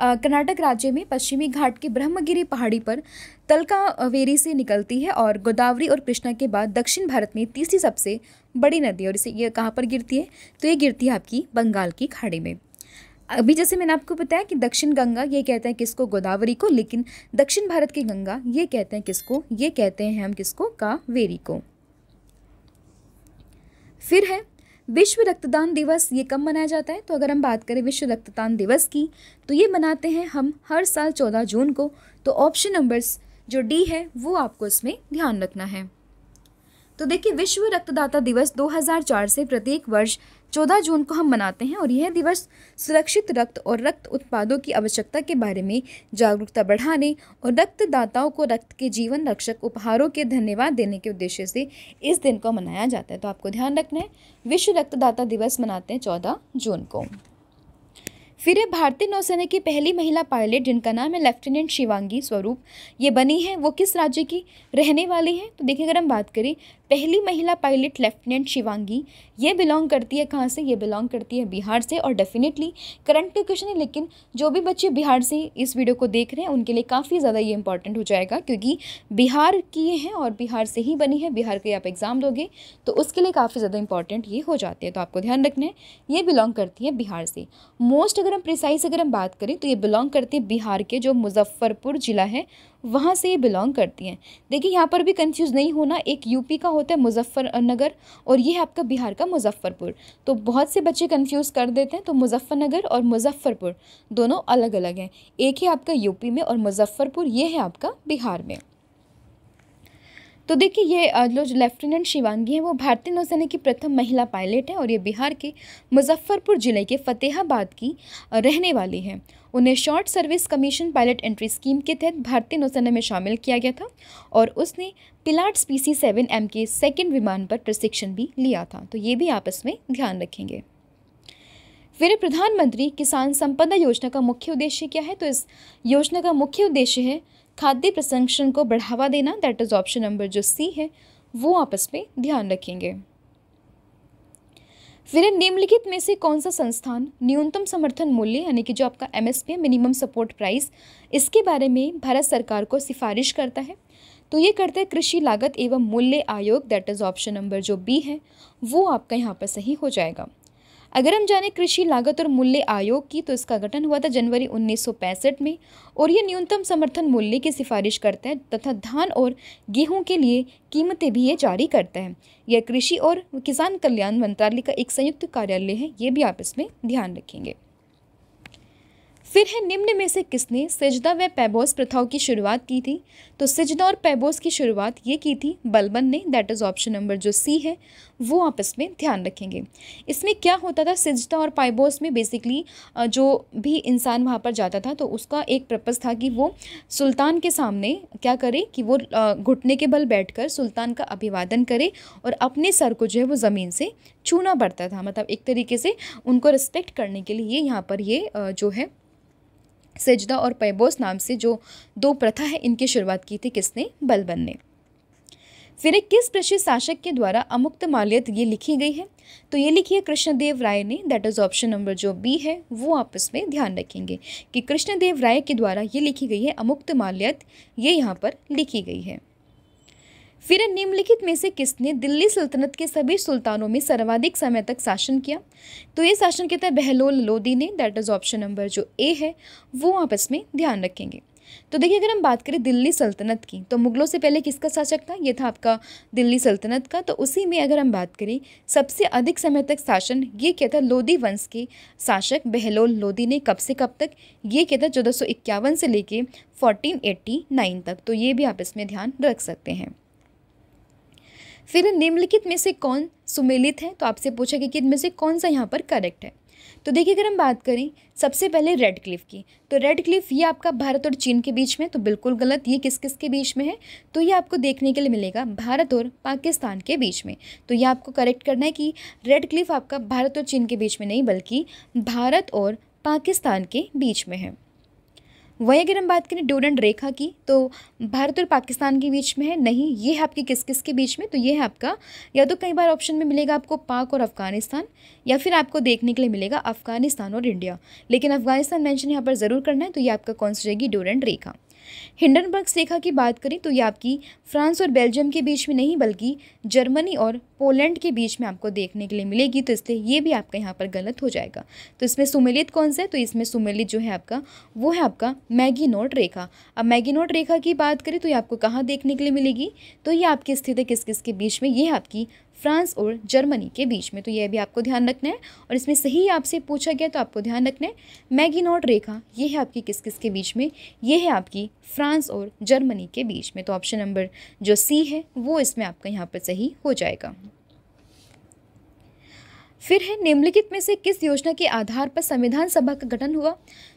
कर्नाटक राज्य में पश्चिमी घाट की ब्रह्मगिरी पहाड़ी पर तलकावेरी से निकलती है और गोदावरी और कृष्णा के बाद दक्षिण भारत में तीसरी सबसे बड़ी नदी है और इसे ये कहाँ पर गिरती है तो ये गिरती है आपकी बंगाल की खाड़ी में अभी जैसे मैंने आपको बताया कि दक्षिण गंगा ये कहते हैं किसको गोदावरी को लेकिन दक्षिण भारत की गंगा ये कहते हैं किसको ये कहते हैं हम किसको कावेरी को फिर है विश्व रक्तदान दिवस ये कब मनाया जाता है तो अगर हम बात करें विश्व रक्तदान दिवस की तो ये मनाते हैं हम हर साल चौदह जून को तो ऑप्शन नंबर्स जो डी है वो आपको इसमें ध्यान रखना है तो देखिए विश्व रक्तदाता दिवस 2004 से प्रत्येक वर्ष 14 जून को हम मनाते हैं और यह दिवस सुरक्षित रक्त और रक्त उत्पादों की आवश्यकता के बारे में जागरूकता बढ़ाने और रक्तदाताओं को रक्त के जीवन रक्षक उपहारों के धन्यवाद देने के उद्देश्य से इस दिन को मनाया जाता है तो आपको ध्यान रखना है विश्व रक्तदाता दिवस मनाते हैं चौदह जून को फिर भारतीय नौसेना की पहली महिला पायलट जिनका नाम है लेफ्टिनेंट शिवांगी स्वरूप ये बनी है वो किस राज्य की रहने वाली है तो देखिए अगर हम बात करें पहली महिला पायलट लेफ्टिनेंट शिवांगी ये बिलोंग करती है कहाँ से ये बिलोंग करती है बिहार से और डेफिनेटली करंट का क्वेश्चन है लेकिन जो भी बच्चे बिहार से इस वीडियो को देख रहे हैं उनके लिए काफ़ी ज़्यादा ये इंपॉर्टेंट हो जाएगा क्योंकि बिहार की है और बिहार से ही बनी है बिहार के आप एग्ज़ाम दोगे तो उसके लिए काफ़ी ज़्यादा इंपॉर्टेंट ये हो जाते हैं तो आपको ध्यान रखना है ये बिलोंग करती है बिहार से मोस्ट अगर हम प्रिसाइज अगर हम बात करें तो ये बिलोंग करती हैं बिहार के जो मुजफ्फरपुर ज़िला है वहाँ से ये बिलोंग करती हैं देखिए यहाँ पर भी कंफ्यूज नहीं होना एक यूपी का होता है मुजफ्फरनगर और ये है आपका बिहार का मुजफ्फरपुर तो बहुत से बच्चे कंफ्यूज कर देते हैं तो मुजफ्फरनगर और मुजफ्फरपुर दोनों अलग अलग हैं एक है आपका यूपी में और मुजफ्फरपुर ये है आपका बिहार में तो देखिए ये जो लेफ्टिनेंट शिवांगी हैं वो भारतीय नौसेना की प्रथम महिला पायलट हैं और ये बिहार के मुजफ्फरपुर ज़िले के फतेहाबाद की रहने वाली हैं उन्हें short service commission pilot entry scheme के तहत भारतीय नौसेना में शामिल किया गया था और उसने Pilatus PC seven M K second विमान पर प्रशिक्षण भी लिया था तो ये भी आप इसमें ध्यान रखेंगे फिर प्रधानमंत्री किसान संपदा योजना का मुख्य उद्देश्य क्या है तो इस योजना का मुख्य उद्देश्य है खाद्य प्रसंस्करण को बढ़ावा देना दैट इज ऑप्शन नंबर जो सी है वो आपस में ध्यान रखेंगे फिर निम्नलिखित में से कौन सा संस्थान न्यूनतम समर्थन मूल्य यानी कि जो आपका एम है मिनिमम सपोर्ट प्राइस इसके बारे में भारत सरकार को सिफारिश करता है तो ये करता है कृषि लागत एवं मूल्य आयोग दैट इज ऑप्शन नंबर जो बी है वो आपका यहाँ पर सही हो जाएगा अगर हम जाने कृषि लागत और मूल्य आयोग की तो इसका गठन हुआ था जनवरी 1965 में और ये न्यूनतम समर्थन मूल्य की सिफारिश करता है तथा धान और गेहूं के लिए कीमतें भी ये जारी करता है यह कृषि और किसान कल्याण मंत्रालय का एक संयुक्त कार्यालय है ये भी आप इसमें ध्यान रखेंगे फिर है निम्न में से किसने सिजदा व पैबोस प्रथाओं की शुरुआत की थी तो सिजदा और पैबोस की शुरुआत ये की थी बलबन ने दैट इज़ ऑप्शन नंबर जो सी है वो आप इसमें ध्यान रखेंगे इसमें क्या होता था सिजदा और पैबोस में बेसिकली जो भी इंसान वहाँ पर जाता था तो उसका एक पर्पज़ था कि वो सुल्तान के सामने क्या करे कि वो घुटने के बल कर सुल्तान का अभिवादन करे और अपने सर को जो है वो ज़मीन से छूना पड़ता था मतलब एक तरीके से उनको रिस्पेक्ट करने के लिए यहाँ पर ये जो है सजदा और पैबोस नाम से जो दो प्रथा है इनकी शुरुआत की थी किसने बलबन ने फिर एक किस प्रसिद्ध शासक के द्वारा अमुक्त मालियत ये लिखी गई है तो ये लिखी है कृष्णदेव राय ने दैट इज़ ऑप्शन नंबर जो बी है वो आप इसमें ध्यान रखेंगे कि कृष्णदेव राय के द्वारा ये लिखी गई है अमुक्त मालियत ये यहाँ पर लिखी गई है फिर निम्नलिखित में से किसने दिल्ली सल्तनत के सभी सुल्तानों में सर्वाधिक समय तक शासन किया तो ये शासन कहता है बहलोल लोदी ने दैट इज ऑप्शन नंबर जो ए है वो आप इसमें ध्यान रखेंगे तो देखिए अगर हम बात करें दिल्ली सल्तनत की तो मुगलों से पहले किसका शासक था ये था आपका दिल्ली सल्तनत का तो उसी में अगर हम बात करें सबसे अधिक समय तक शासन ये क्या था लोधी वंश के शासक बहलोल लोधी ने कब से कब तक ये क्या था चौदह से लेके 1489 तक तो ये भी आप इसमें ध्यान रख सकते हैं फिर निम्नलिखित में से कौन सुमेलित है तो आपसे पूछा कि किन में से कौन सा यहाँ पर करेक्ट है तो देखिए अगर हम बात करें सबसे पहले रेड क्लिफ की तो रेड क्लिफ ये आपका भारत और चीन के बीच में तो बिल्कुल गलत ये किस किस के बीच में है तो ये आपको देखने के लिए मिलेगा भारत और पाकिस्तान के बीच में तो ये आपको करेक्ट करना है कि रेड क्लिफ आपका भारत और चीन के बीच में नहीं बल्कि भारत और पाकिस्तान के बीच में है वहीं अगर हम बात करें डोरेंट रेखा की तो भारत और पाकिस्तान के बीच में है नहीं ये है आपके किस किस के बीच में तो ये है आपका या तो कई बार ऑप्शन में मिलेगा आपको पाक और अफगानिस्तान या फिर आपको देखने के लिए मिलेगा अफगानिस्तान और इंडिया लेकिन अफगानिस्तान मैंशन यहाँ पर ज़रूर करना है तो ये आपका कौन सी जाएगी डोरेंट रेखा हिंडनबर्ग सेखा की बात करें तो ये आपकी फ्रांस और बेल्जियम के बीच में नहीं बल्कि जर्मनी और पोलैंड के बीच में आपको देखने के लिए मिलेगी तो इसलिए ये भी आपका यहाँ पर गलत हो जाएगा तो इसमें सुमेलित कौन सा है तो इसमें सुमेलित जो है आपका वो है आपका मैगी नोट रेखा अब मैगी नोट रेखा की बात करें तो ये आपको कहाँ देखने के लिए मिलेगी तो ये आपकी स्थिति किस किस के बीच में ये आपकी फ्रांस और जर्मनी के बीच में तो यह भी आपको ध्यान रखना है और इसमें सही आपसे पूछा गया तो आपको ध्यान रखना है मैगिनॉट रेखा ये है आपकी किस किस के बीच में ये है आपकी फ्रांस और जर्मनी के बीच में तो ऑप्शन नंबर जो सी है वो इसमें आपका यहाँ पर सही हो जाएगा फिर है निम्नलिखित में से किस योजना के आधार पर संविधान सभा का गठन हुआ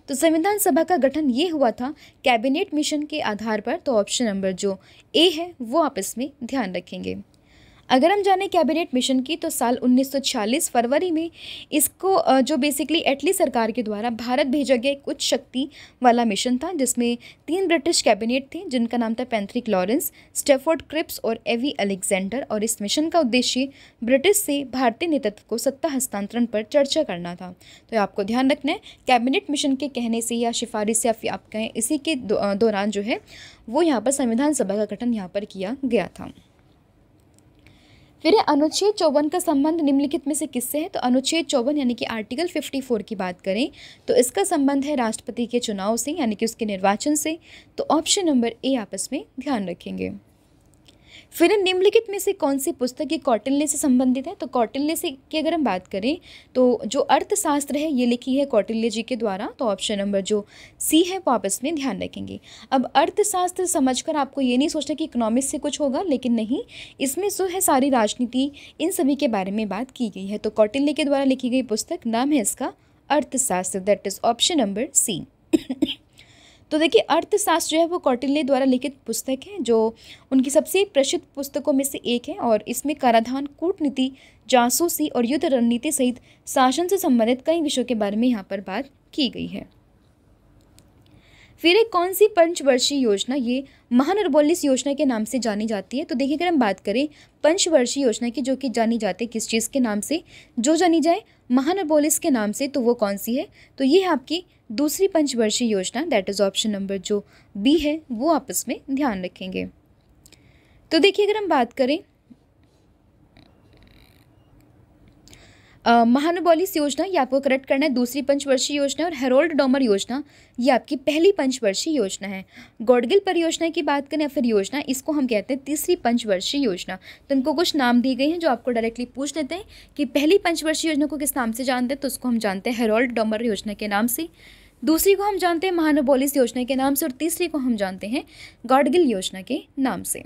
तो संविधान सभा का गठन ये हुआ था कैबिनेट मिशन के आधार पर तो ऑप्शन नंबर जो ए है वो आप इसमें ध्यान रखेंगे अगर हम जाने कैबिनेट मिशन की तो साल 1946 फरवरी में इसको जो बेसिकली एटली सरकार के द्वारा भारत भेजा गया एक उच्च शक्ति वाला मिशन था जिसमें तीन ब्रिटिश कैबिनेट थे जिनका नाम था पैंथ्रिक लॉरेंस स्टेफोर्ड क्रिप्स और एवी अलेक्जेंडर और इस मिशन का उद्देश्य ब्रिटिश से भारतीय नेतृत्व को सत्ता हस्तांतरण पर चर्चा करना था तो आपको ध्यान रखना है कैबिनेट मिशन के कहने से या सिफारिश से आप कहें इसी के दौरान जो है वो यहाँ पर संविधान सभा का गठन यहाँ पर किया गया था फिर अनुच्छेद चौवन का संबंध निम्नलिखित में से किससे है तो अनुच्छेद चौवन यानी कि आर्टिकल 54 की बात करें तो इसका संबंध है राष्ट्रपति के चुनाव से यानी कि उसके निर्वाचन से तो ऑप्शन नंबर ए आपस में ध्यान रखेंगे फिर निम्नलिखित में से कौन सी पुस्तक ये कौटिल्य से संबंधित है तो कौटिल्य से की अगर हम बात करें तो जो अर्थशास्त्र है ये लिखी है कौटिल्य जी के द्वारा तो ऑप्शन नंबर जो सी है वो आप इसमें ध्यान रखेंगे अब अर्थशास्त्र समझकर आपको ये नहीं सोचना कि इकोनॉमिक्स से कुछ होगा लेकिन नहीं इसमें जो है सारी राजनीति इन सभी के बारे में बात की गई है तो कौटिल्य के द्वारा लिखी गई पुस्तक नाम है इसका Arthashastra that is option number C तो देखिए अर्थशास्त्र जो है वो कौटिल्य द्वारा लिखित पुस्तक है जो उनकी सबसे प्रसिद्ध पुस्तकों में से एक है और इसमें कराधान कूटनीति जासूसी और युद्ध रणनीति सहित शासन से संबंधित कई विषयों के बारे में यहाँ पर बात की गई है फिर एक कौन सी पंचवर्षीय योजना ये महानरबोलिस योजना के नाम से जानी जाती है तो देखिए अगर हम बात करें पंचवर्षीय योजना की जो कि जानी जाती है किस चीज़ के नाम से जो जानी जाए महानरबोलिस के नाम से तो वो कौन सी है तो ये है आपकी दूसरी पंचवर्षीय योजना दैट इज़ ऑप्शन नंबर जो बी है वो आप इसमें ध्यान रखेंगे तो देखिए अगर हम बात करें महानुबॉलिस योजना ये आपको करेक्ट करना है दूसरी पंचवर्षीय योजना और हेरोल्ड डोमर योजना ये आपकी पहली पंचवर्षीय योजना है गौडगिल परियोजना की बात करें या फिर योजना इसको हम कहते हैं तीसरी पंचवर्षीय योजना तो इनको कुछ नाम दिए गए हैं जो आपको डायरेक्टली पूछ लेते हैं कि पहली पंचवर्षीय योजना को किस नाम से जानते हैं तो उसको हम जानते हैं हेरोल्ड डोमर योजना के नाम से दूसरी को हम जानते हैं महानुबॉलिस योजना के नाम से और तीसरी को हम जानते हैं गॉडगिल योजना के नाम से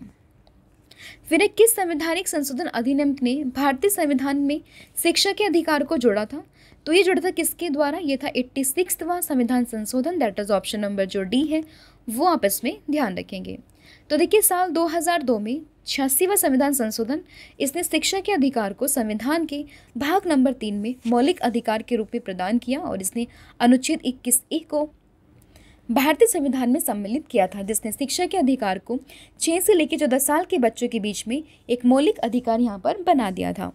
फिर किस संवैधानिक संशोधन अधिनियम ने भारतीय संविधान में शिक्षा के अधिकार को जोड़ा था तो ये जुड़ा था किसके द्वारा ये था एट्टी सिक्स संविधान संशोधन दैट इज ऑप्शन नंबर जो डी है वो आप इसमें ध्यान रखेंगे तो देखिए साल 2002 में छियासीवा संविधान संशोधन इसने शिक्षा के अधिकार को संविधान के भाग नंबर तीन में मौलिक अधिकार के रूप में प्रदान किया और इसने अनुच्छेद इक्कीस ए को भारतीय संविधान में सम्मिलित किया था जिसने शिक्षा के अधिकार को छः से लेकर चौदह साल के बच्चों के बीच में एक मौलिक अधिकार यहाँ पर बना दिया था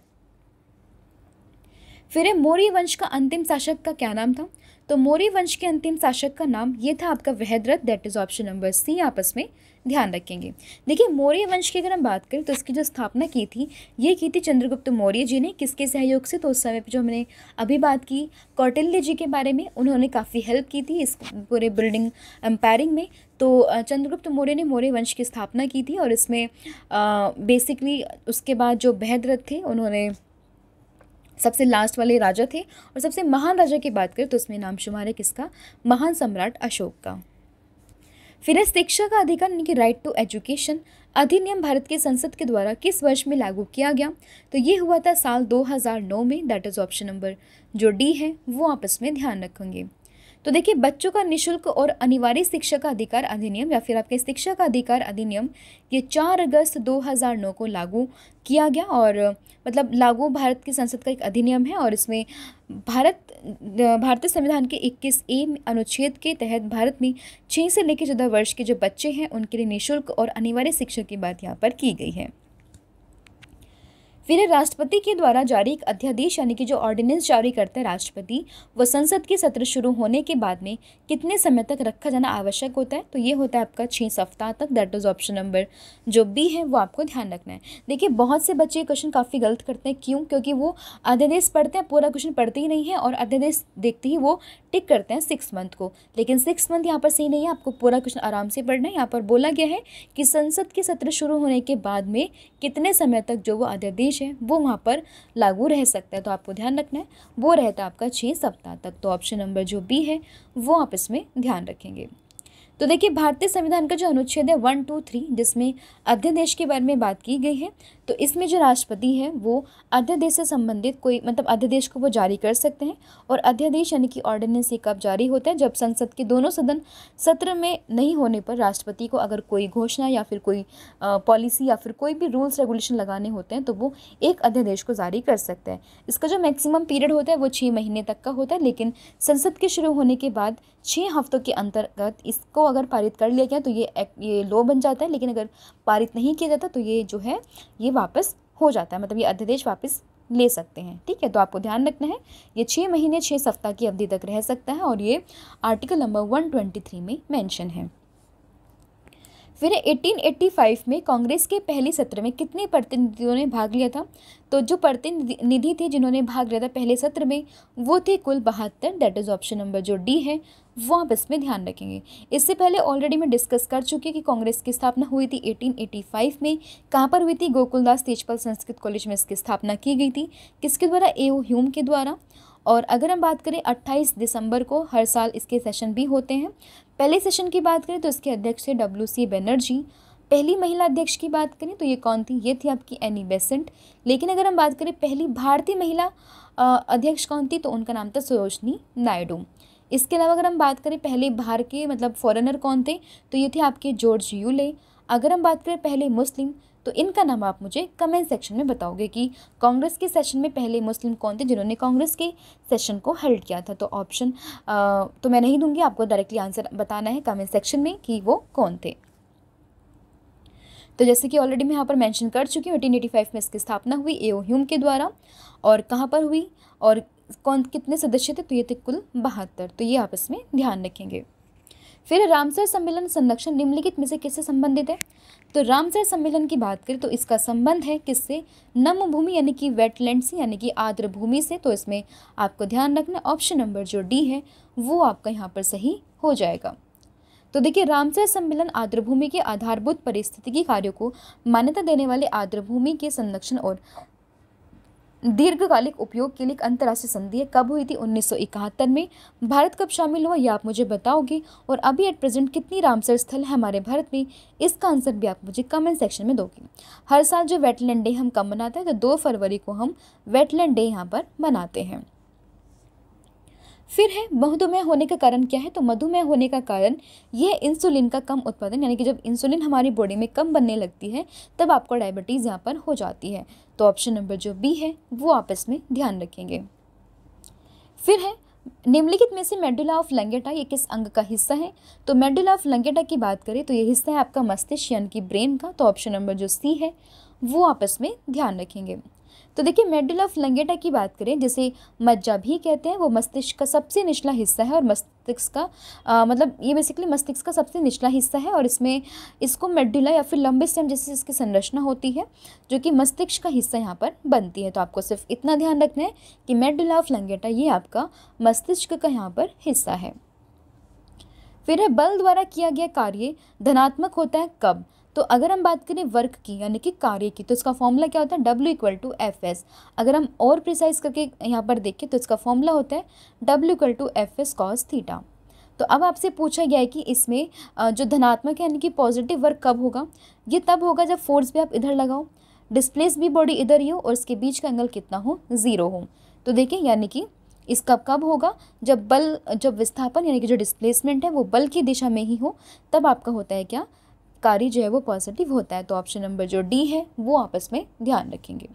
फिर मौर्य वंश का अंतिम शासक का क्या नाम था तो मौर्य वंश के अंतिम शासक का नाम ये था आपका वहद्रथ that is option number C आपस में ध्यान रखेंगे देखिए मौर्य वंश की अगर हम बात करें तो इसकी जो स्थापना की थी ये की थी चंद्रगुप्त मौर्य जी ने किसके सहयोग से तो उस समय पर जो हमने अभी बात की कौटिल्य जी के बारे में उन्होंने काफ़ी हेल्प की थी इस पूरे बिल्डिंग एम्पायरिंग में तो चंद्रगुप्त मौर्य ने मौर्य वंश की स्थापना की थी और इसमें बेसिकली उसके बाद जो बहद्रथ थे उन्होंने सबसे लास्ट वाले राजा थे और सबसे महान राजा की बात करें तो उसमें नाम शुमार है किसका महान सम्राट अशोक का फिर शिक्षा का अधिकार यानी कि राइट टू एजुकेशन अधिनियम भारत के संसद के द्वारा किस वर्ष में लागू किया गया तो ये हुआ था साल 2009 में दैट इज ऑप्शन नंबर जो डी है वो आप इसमें ध्यान रखेंगे तो देखिए बच्चों का निशुल्क और अनिवार्य शिक्षा का अधिकार अधिनियम या फिर आपके शिक्षा का अधिकार अधिनियम ये 4 अगस्त 2009 को लागू किया गया और मतलब लागू भारत की संसद का एक अधिनियम है और इसमें भारत भारतीय संविधान के 21 ए अनुच्छेद के तहत भारत में छः से लेकर चौदह वर्ष के जो बच्चे हैं उनके लिए निःशुल्क और अनिवार्य शिक्षा की बात यहाँ पर की गई है फिर राष्ट्रपति के द्वारा जारी एक अध्यादेश यानी कि जो ऑर्डिनेंस जारी करते हैं राष्ट्रपति वो संसद के सत्र शुरू होने के बाद में कितने समय तक रखा जाना आवश्यक होता है तो ये होता है आपका छः सप्ताह तक दैट इज़ ऑप्शन नंबर जो बी है वो आपको ध्यान रखना है देखिए बहुत से बच्चे क्वेश्चन काफ़ी गलत करते हैं क्यों क्योंकि वो अध्यादेश पढ़ते हैं पूरा क्वेश्चन पढ़ते ही नहीं है और अध्यादेश देखते ही वो टिक करते हैं सिक्स मंथ को लेकिन सिक्स मंथ यहाँ पर सही नहीं है आपको पूरा क्वेश्चन आराम से पढ़ना है यहाँ पर बोला गया है कि संसद के सत्र शुरू होने के बाद में कितने समय तक जो वो अध्यादेश आदेश है वो वहाँ पर लागू रह सकता है तो आपको ध्यान रखना है वो रहता है आपका छः सप्ताह तक तो ऑप्शन नंबर जो बी है वो आप इसमें ध्यान रखेंगे तो देखिए भारतीय संविधान का जो अनुच्छेद है वन टू थ्री जिसमें अध्यादेश के बारे में बात की गई है तो इसमें जो राष्ट्रपति हैं वो अध्यादेश से संबंधित कोई मतलब अध्यादेश को वो जारी कर सकते हैं और अध्यादेश यानी कि ऑर्डिनेंस ये कब जारी होता है जब संसद के दोनों सदन सत्र में नहीं होने पर राष्ट्रपति को अगर कोई घोषणा या फिर कोई पॉलिसी या फिर कोई भी रूल्स रेगुलेशन लगाने होते हैं तो वो एक अध्यादेश को जारी कर सकता है इसका जो मैक्सिमम पीरियड होता है वो छः महीने तक का होता है लेकिन संसद के शुरू होने के बाद छः हफ्तों के अंतर्गत इसको अगर पारित कर लिया गया तो ये ये लॉ बन जाता है लेकिन अगर पारित नहीं किया जाता तो ये जो है ये वापस हो जाता है मतलब ये अध्यादेश वापस ले सकते हैं ठीक है तो आपको ध्यान रखना है ये छः महीने छः सप्ताह की अवधि तक रह सकता है और ये article number one twenty three में मेंशन है फिर 1885 में कांग्रेस के पहले सत्र में कितने प्रतिनिधियों ने भाग लिया था तो जो प्रतिनिधि थे जिन्होंने भाग लिया था पहले सत्र में वो थे कुल बहत्तर दैट इज ऑप्शन नंबर जो डी है वो आप इसमें ध्यान रखेंगे इससे पहले ऑलरेडी मैं डिस्कस कर चुकी कि कांग्रेस की स्थापना हुई थी 1885 में कहाँ पर हुई थी गोकुलदास तेजपाल संस्कृत कॉलेज में इसकी स्थापना की गई थी किसके द्वारा ए ओ ह्यूम के द्वारा और अगर हम बात करें 28 दिसंबर को हर साल इसके सेशन भी होते हैं पहले सेशन की बात करें तो इसके अध्यक्ष थे डब्ल्यू सी बनर्जी पहली महिला अध्यक्ष की बात करें तो ये कौन थी ये थी आपकी एनी बेसेंट लेकिन अगर हम बात करें पहली भारतीय महिला अध्यक्ष कौन थी तो उनका नाम था सरोजनी नायडू इसके अलावा अगर हम बात करें पहले बाहर के मतलब फॉरेनर कौन थे तो ये थे आपके जॉर्ज यूले अगर हम बात करें पहले मुस्लिम तो इनका नाम आप मुझे कमेंट सेक्शन में बताओगे कि कांग्रेस के सेशन में पहले मुस्लिम कौन थे जिन्होंने कांग्रेस के सेशन को हल्ट किया था तो ऑप्शन तो मैं नहीं दूंगी आपको डायरेक्टली आंसर बताना है कमेंट सेक्शन में कि वो कौन थे तो जैसे कि ऑलरेडी मैं यहाँ पर मेंशन कर चुकी हूँ एटीन एटी फाइव में इसकी स्थापना हुई ए ह्यूम के द्वारा और कहाँ पर हुई और कौन कितने सदस्य थे तो ये थे कुल बहत्तर तो ये आप इसमें ध्यान रखेंगे फिर रामसर सम्मेलन संरक्षण निम्नलिखित में से किससे संबंधित है तो रामसर सम्मेलन की बात करें तो इसका संबंध है किससे नम भूमि यानी कि वेटलैंड से यानी कि आर्द्र भूमि से तो इसमें आपको ध्यान रखना ऑप्शन नंबर जो डी है वो आपका यहाँ पर सही हो जाएगा तो देखिए रामसर सम्मेलन आर्द्रभूमि के आधारभूत परिस्थितिकी कार्यों को मान्यता देने वाले आर्द्रभूमि के संरक्षण और दीर्घकालिक उपयोग के लिए एक अंतर्राष्ट्रीय संधि है कब हुई थी उन्नीस में भारत कब शामिल हुआ यह आप मुझे बताओगे और अभी एट प्रेजेंट कितनी रामसर स्थल है हमारे भारत में इसका आंसर भी आप मुझे कमेंट सेक्शन में दोगे हर साल जो वेटलैंड डे हम कब मनाते हैं तो दो फरवरी को हम वेटलैंड डे यहाँ पर मनाते हैं फिर है मधुमेह होने का कारण क्या है तो मधुमेह होने का कारण यह इंसुलिन का कम उत्पादन यानी कि जब इंसुलिन हमारी बॉडी में कम बनने लगती है तब आपको डायबिटीज़ यहाँ पर हो जाती है तो ऑप्शन नंबर जो बी है वो आप इसमें ध्यान रखेंगे फिर है निम्नलिखित में से मेडुला ऑफ लंगेटा ये किस अंग का हिस्सा है तो मेडुला ऑफ लंगेटा की बात करें तो ये हिस्सा है आपका मस्तिष्क यानी कि ब्रेन का तो ऑप्शन नंबर जो सी है वो आप इसमें ध्यान रखेंगे तो देखिए ऑफ लंगेटा की बात करें जिसे मज्जा भी कहते हैं वो मस्तिष्क का सबसे निचला हिस्सा है और मस्तिष्क का आ, मतलब ये बेसिकली मस्तिष्क का सबसे निचला हिस्सा है और इसमें इसको मेडुला या फिर लंबे स्टेम जैसे इसकी संरचना होती है जो कि मस्तिष्क का हिस्सा यहाँ पर बनती है तो आपको सिर्फ इतना ध्यान रखना है कि मेडुला लंगेटा ये आपका मस्तिष्क का यहाँ पर हिस्सा है फिर है बल द्वारा किया गया कार्य धनात्मक होता है कब तो अगर हम बात करें वर्क की यानी कि कार्य की तो इसका फॉर्मूला क्या होता है W equal to F S अगर हम और प्रिसाइज करके यहाँ पर देखें तो इसका फॉर्मूला होता है W equal to F S cos theta तो अब आपसे पूछा गया है कि इसमें जो धनात्मक है यानी कि पॉजिटिव वर्क कब होगा ये तब होगा जब फोर्स भी आप इधर लगाओ डिस्प्लेस भी बॉडी इधर ही हो और इसके बीच का एंगल कितना हो ज़ीरो हो तो देखें यानी कि इसका कब होगा जब बल जब विस्थापन यानी कि जो डिस्प्लेसमेंट है वो बल की दिशा में ही हो तब आपका होता है क्या कार्य जो है वो पॉजिटिव होता है तो ऑप्शन नंबर जो डी है वो आपस में ध्यान रखेंगे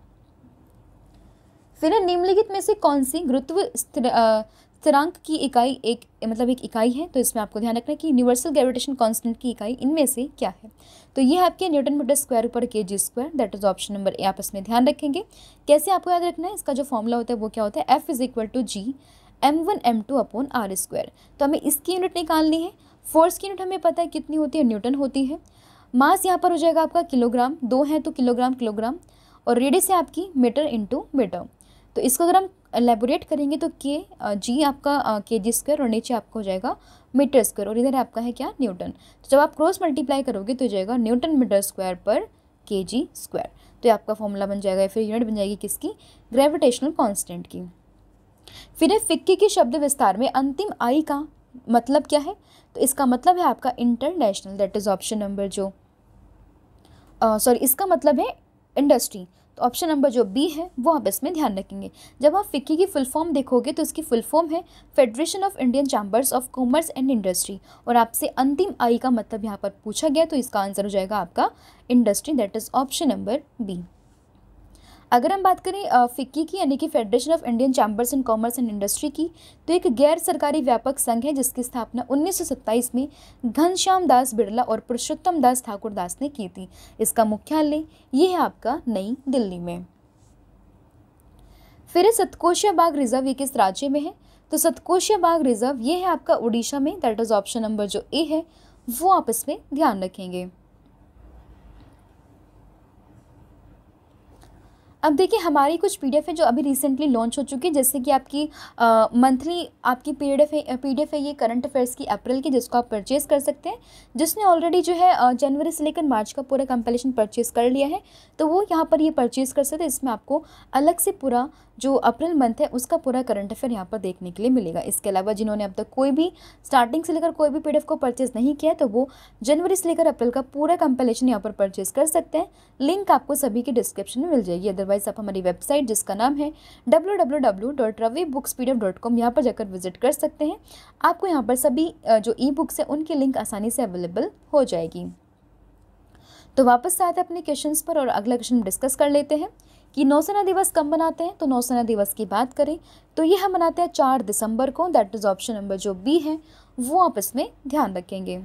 फिर निम्नलिखित में से कौन सी गुरुत्व स्थिरांक की इकाई एक मतलब एक इकाई है तो इसमें आपको ध्यान रखना है कि यूनिवर्सल ग्रेविटेशन कांस्टेंट की इकाई इनमें से क्या है तो ये है आपके न्यूटन मीटर स्क्वायर ऊपर K G square that is option number A आप इसमें ध्यान रखेंगे कैसे आपको याद रखना है इसका जो फॉर्मूला होता है वो क्या होता है F is equal to G M one M two upon R square तो हमें इसकी यूनिट निकालनी है फोर्स की यूनिट हमें पता है कितनी होती है न्यूटन होती है मास यहाँ पर हो जाएगा आपका किलोग्राम दो है तो किलोग्राम किलोग्राम और रेडियस है आपकी मीटर इंटू मीटर तो इसको अगर हम एलेबोरेट करेंगे तो के जी आपका के जी स्क्वायर और नीचे आपका हो जाएगा मीटर स्क्वायर और इधर आपका है क्या न्यूटन तो जब आप क्रॉस मल्टीप्लाई करोगे तो हो जाएगा न्यूटन मीटर स्क्वायर पर के जी स्क्वायर तो ये आपका फॉर्मूला बन जाएगा फिर यूनिट बन जाएगी किसकी ग्रेविटेशनल कॉन्स्टेंट की फिर फिक्की फिक्के के शब्द विस्तार में अंतिम आई का मतलब क्या है तो इसका मतलब है आपका international that is option number जो सॉरी uh, इसका मतलब है इंडस्ट्री तो ऑप्शन नंबर जो बी है वो आप इसमें ध्यान रखेंगे जब आप फिक्की की फुल फॉर्म देखोगे तो इसकी फुल फॉर्म है Federation of Indian Chambers of Commerce and Industry और आपसे अंतिम आई का मतलब यहाँ पर पूछा गया तो इसका आंसर हो जाएगा आपका industry that is option number B अगर हम बात करें फिक्की की यानी कि Federation of Indian Chambers and Commerce and Industry की तो एक गैर सरकारी व्यापक संघ है जिसकी स्थापना 1927 में घनश्याम दास बिड़ला और पुरुषोत्तम दास ठाकुर दास ने की थी इसका मुख्यालय ये है आपका नई दिल्ली में फिर सतकोशिया बाग रिजर्व ये किस राज्य में है तो सतकोशिया बाग रिजर्व ये है आपका उड़ीसा में दैट इज ऑप्शन नंबर जो ए है वो आप इसमें ध्यान रखेंगे अब देखिए हमारी कुछ पी है जो अभी रिसेंटली लॉन्च हो चुकी है जैसे कि आपकी मंथली आपकी पी है पी है ये करंट अफेयर्स की अप्रैल की जिसको आप परचेज़ कर सकते हैं जिसने ऑलरेडी जो है जनवरी से लेकर मार्च का पूरा कंपलेशन परचेज़ कर लिया है तो वो यहाँ पर ये परचेज़ कर सकते हैं इसमें आपको अलग से पूरा जो अप्रैल मंथ है उसका पूरा करंट अफेयर यहाँ पर देखने के लिए मिलेगा इसके अलावा जिन्होंने अब तक कोई भी स्टार्टिंग से लेकर कोई भी पी को परचेज़ नहीं किया तो वो जनवरी से लेकर अप्रैल का पूरा कंपलेशन यहाँ पर परचेज़ कर सकते हैं लिंक आपको सभी की डिस्क्रिप्शन में मिल जाएगी अदरवाइज अदरवाइज़ आप हमारी वेबसाइट जिसका नाम है W W W dot Ravi books P dot com यहाँ पर जाकर विजिट कर सकते हैं आपको यहाँ पर सभी जो ई बुक्स हैं उनकी लिंक आसानी से अवेलेबल हो जाएगी तो वापस आते हैं अपने क्वेश्चन पर और अगला क्वेश्चन डिस्कस कर लेते हैं कि नौसेना दिवस कब मनाते हैं तो नौसेना दिवस की बात करें तो ये हम मनाते हैं चार दिसंबर को दैट इज़ ऑप्शन नंबर जो बी है वो आप इसमें ध्यान रखेंगे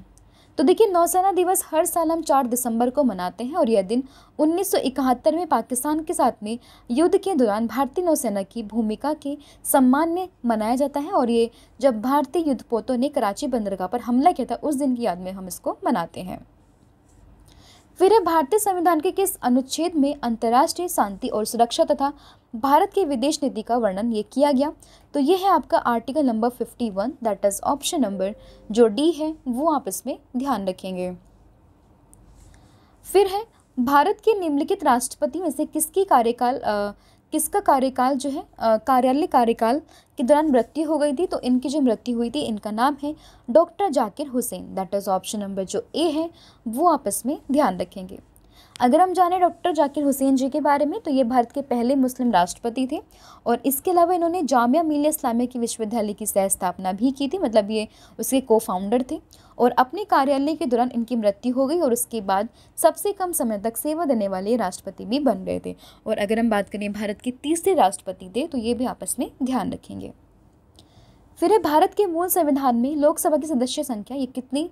तो देखिए नौसेना दिवस हर साल हम चार दिसंबर को मनाते हैं और यह दिन 1971 में पाकिस्तान के साथ में युद्ध के दौरान भारतीय नौसेना की भूमिका के सम्मान में मनाया जाता है और ये जब भारतीय युद्धपोतों ने कराची बंदरगाह पर हमला किया था उस दिन की याद में हम इसको मनाते हैं फिर भारतीय संविधान के किस अनुच्छेद में अंतर्राष्ट्रीय शांति और सुरक्षा तथा भारत की विदेश नीति का वर्णन ये किया गया तो ये है आपका article number 51 one that is option number जो डी है वो आप इसमें ध्यान रखेंगे फिर है भारत के निम्नलिखित राष्ट्रपति में से किसकी कार्यकाल किसका कार्यकाल जो है कार्यालय कार्यकाल के दौरान मृत्यु हो गई थी तो इनकी जो मृत्यु हुई थी इनका नाम है doctor Zakir Hussain that is option number जो ए है वो आप इसमें ध्यान रखेंगे अगर हम जाने डॉक्टर जाकिर हुसैन जी के बारे में तो ये भारत के पहले मुस्लिम राष्ट्रपति थे और इसके अलावा इन्होंने जामिया मिलिया इस्लामिया की विश्वविद्यालय की सह स्थापना भी की थी मतलब ये उसके को फाउंडर थे और अपने कार्यालय के दौरान इनकी मृत्यु हो गई और उसके बाद सबसे कम समय तक सेवा देने वाले राष्ट्रपति भी बन गए थे और अगर हम बात करें भारत के तीसरे राष्ट्रपति थे तो ये भी आपस में ध्यान रखेंगे फिर भारत के मूल संविधान में लोकसभा की सदस्य संख्या ये कितनी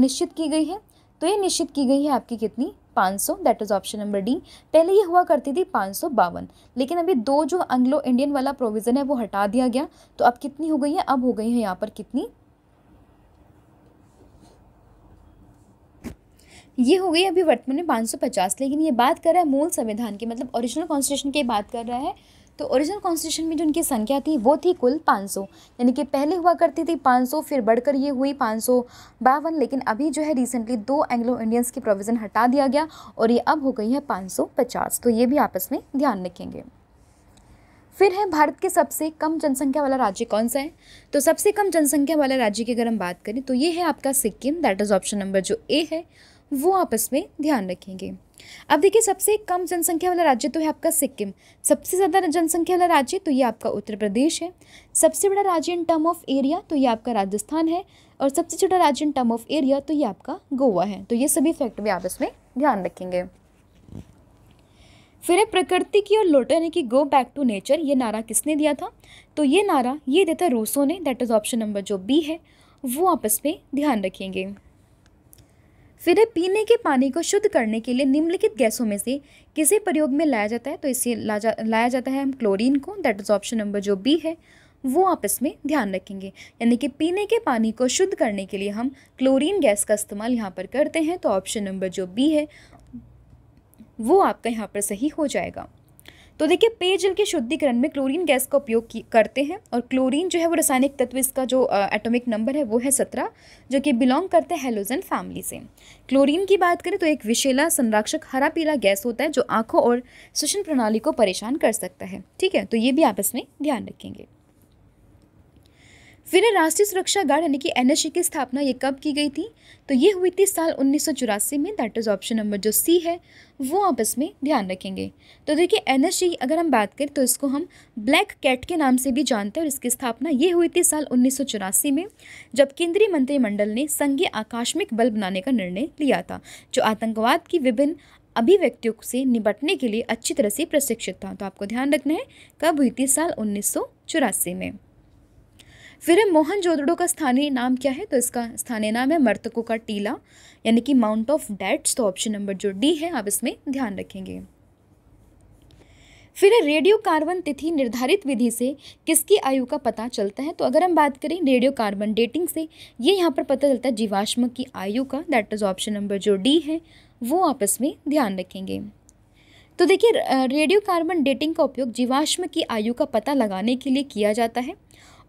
निश्चित की गई है तो ये निश्चित की गई है आपकी कितनी पाँच सौ that is option number D पहले ये हुआ करती थी पाँच सौ बावन लेकिन अभी दो जो एंग्लो इंडियन वाला प्रोविज़न है वो हटा दिया गया तो अब कितनी हो गई है अब हो गई है यहाँ पर कितनी ये हो गई अभी वर्तमान में 550 लेकिन ये बात कर रहा है मूल संविधान की मतलब ओरिजिनल कॉन्स्टिट्यूशन की बात कर रहा है तो ओरिजिनल कॉन्स्टिट्यूशन में जो उनकी संख्या थी वो थी कुल 500 यानी कि पहले हुआ करती थी 500 फिर बढ़कर ये हुई पाँच लेकिन अभी जो है रिसेंटली दो एंग्लो इंडियंस की प्रोविज़न हटा दिया गया और ये अब हो गई है 550 तो ये भी आपस में ध्यान रखेंगे फिर है भारत के सबसे कम जनसंख्या वाला राज्य कौन सा है तो सबसे कम जनसंख्या वाला राज्य की अगर हम बात करें तो ये है आपका Sikkim that is option number जो ए है वो आपस में ध्यान रखेंगे अब देखिए सबसे कम जनसंख्या वाला राज्य तो है आपका सिक्किम सबसे ज़्यादा जनसंख्या वाला राज्य तो ये आपका उत्तर प्रदेश है सबसे बड़ा राज्य इन टर्म ऑफ एरिया तो ये आपका राजस्थान है और सबसे छोटा राज्य इन टर्म ऑफ एरिया तो ये आपका गोवा है तो ये सभी फैक्ट भी आप इसमें ध्यान रखेंगे फिर है प्रकृति की ओर लौटो यानी कि गो बैक टू नेचर ये नारा किसने दिया था तो ये नारा ये देता रूसों ने दैट इज़ ऑप्शन नंबर जो बी है वो आप इसमें ध्यान रखेंगे फिर है पीने के पानी को शुद्ध करने के लिए निम्नलिखित गैसों में से किसे प्रयोग में लाया जाता है तो इसे ला जा लाया जाता है हम क्लोरीन को दैट इज़ ऑप्शन नंबर जो बी है वो आप इसमें ध्यान रखेंगे यानी कि पीने के पानी को शुद्ध करने के लिए हम क्लोरीन गैस का इस्तेमाल यहाँ पर करते हैं तो ऑप्शन नंबर जो बी है वो आपका यहाँ पर सही हो जाएगा तो देखिए पेयजल के शुद्धिकरण में क्लोरीन गैस का उपयोग करते हैं और क्लोरीन जो है वो रासायनिक तत्व इसका जो एटॉमिक नंबर है वो है सत्रह जो कि बिलोंग करते हैं हेलोजन फैमिली से क्लोरीन की बात करें तो एक विशेला संरक्षक हरा पीला गैस होता है जो आँखों और श्वसन प्रणाली को परेशान कर सकता है ठीक है तो ये भी आप इसमें ध्यान रखेंगे फिर राष्ट्रीय सुरक्षा गार्ड यानी कि एन की स्थापना ये कब की गई थी तो ये हुई थी साल उन्नीस में दैट इज़ ऑप्शन नंबर जो सी है वो आप इसमें ध्यान रखेंगे तो देखिए एन अगर हम बात करें तो इसको हम ब्लैक कैट के नाम से भी जानते हैं और इसकी स्थापना ये हुई थी साल उन्नीस में जब केंद्रीय मंत्रिमंडल ने संघीय आकाशमिक बल बनाने का निर्णय लिया था जो आतंकवाद की विभिन्न अभिव्यक्तियों से निपटने के लिए अच्छी तरह से प्रशिक्षित था तो आपको ध्यान रखना है कब हुई थी साल उन्नीस में फिर है मोहन जोदड़ो का स्थानीय नाम क्या है तो इसका स्थानीय नाम है मर्तकों का टीला यानी कि माउंट ऑफ डेट्स तो ऑप्शन नंबर जो डी है आप इसमें ध्यान रखेंगे फिर रेडियो कार्बन तिथि निर्धारित विधि से किसकी आयु का पता चलता है तो अगर हम बात करें रेडियो कार्बन डेटिंग से ये यहाँ पर पता चलता है जीवाश्म की आयु का दैट इज ऑप्शन नंबर जो डी है वो आप इसमें ध्यान रखेंगे तो देखिए रेडियो कार्बन डेटिंग का उपयोग जीवाश्म की आयु का पता लगाने के लिए किया जाता है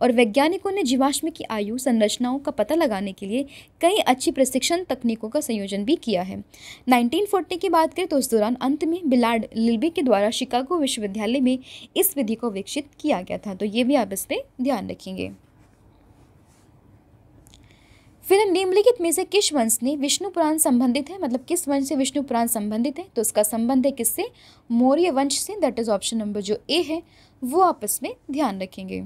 और वैज्ञानिकों ने जीवाश्म की आयु संरचनाओं का पता लगाने के लिए कई अच्छी प्रशिक्षण तकनीकों का संयोजन भी किया है 1940 की बात करें तो उस दौरान अंत में बिलार्ड लिल्बी के द्वारा शिकागो विश्वविद्यालय में इस विधि को विकसित किया गया था तो ये भी आप इस पर ध्यान रखेंगे फिर निम्नलिखित में से किस वंश ने विष्णु पुराण संबंधित है मतलब किस वंश से विष्णु पुराण संबंधित है तो उसका संबंध है किससे मौर्य वंश say that is option number जो ए है वो आप इसमें ध्यान रखेंगे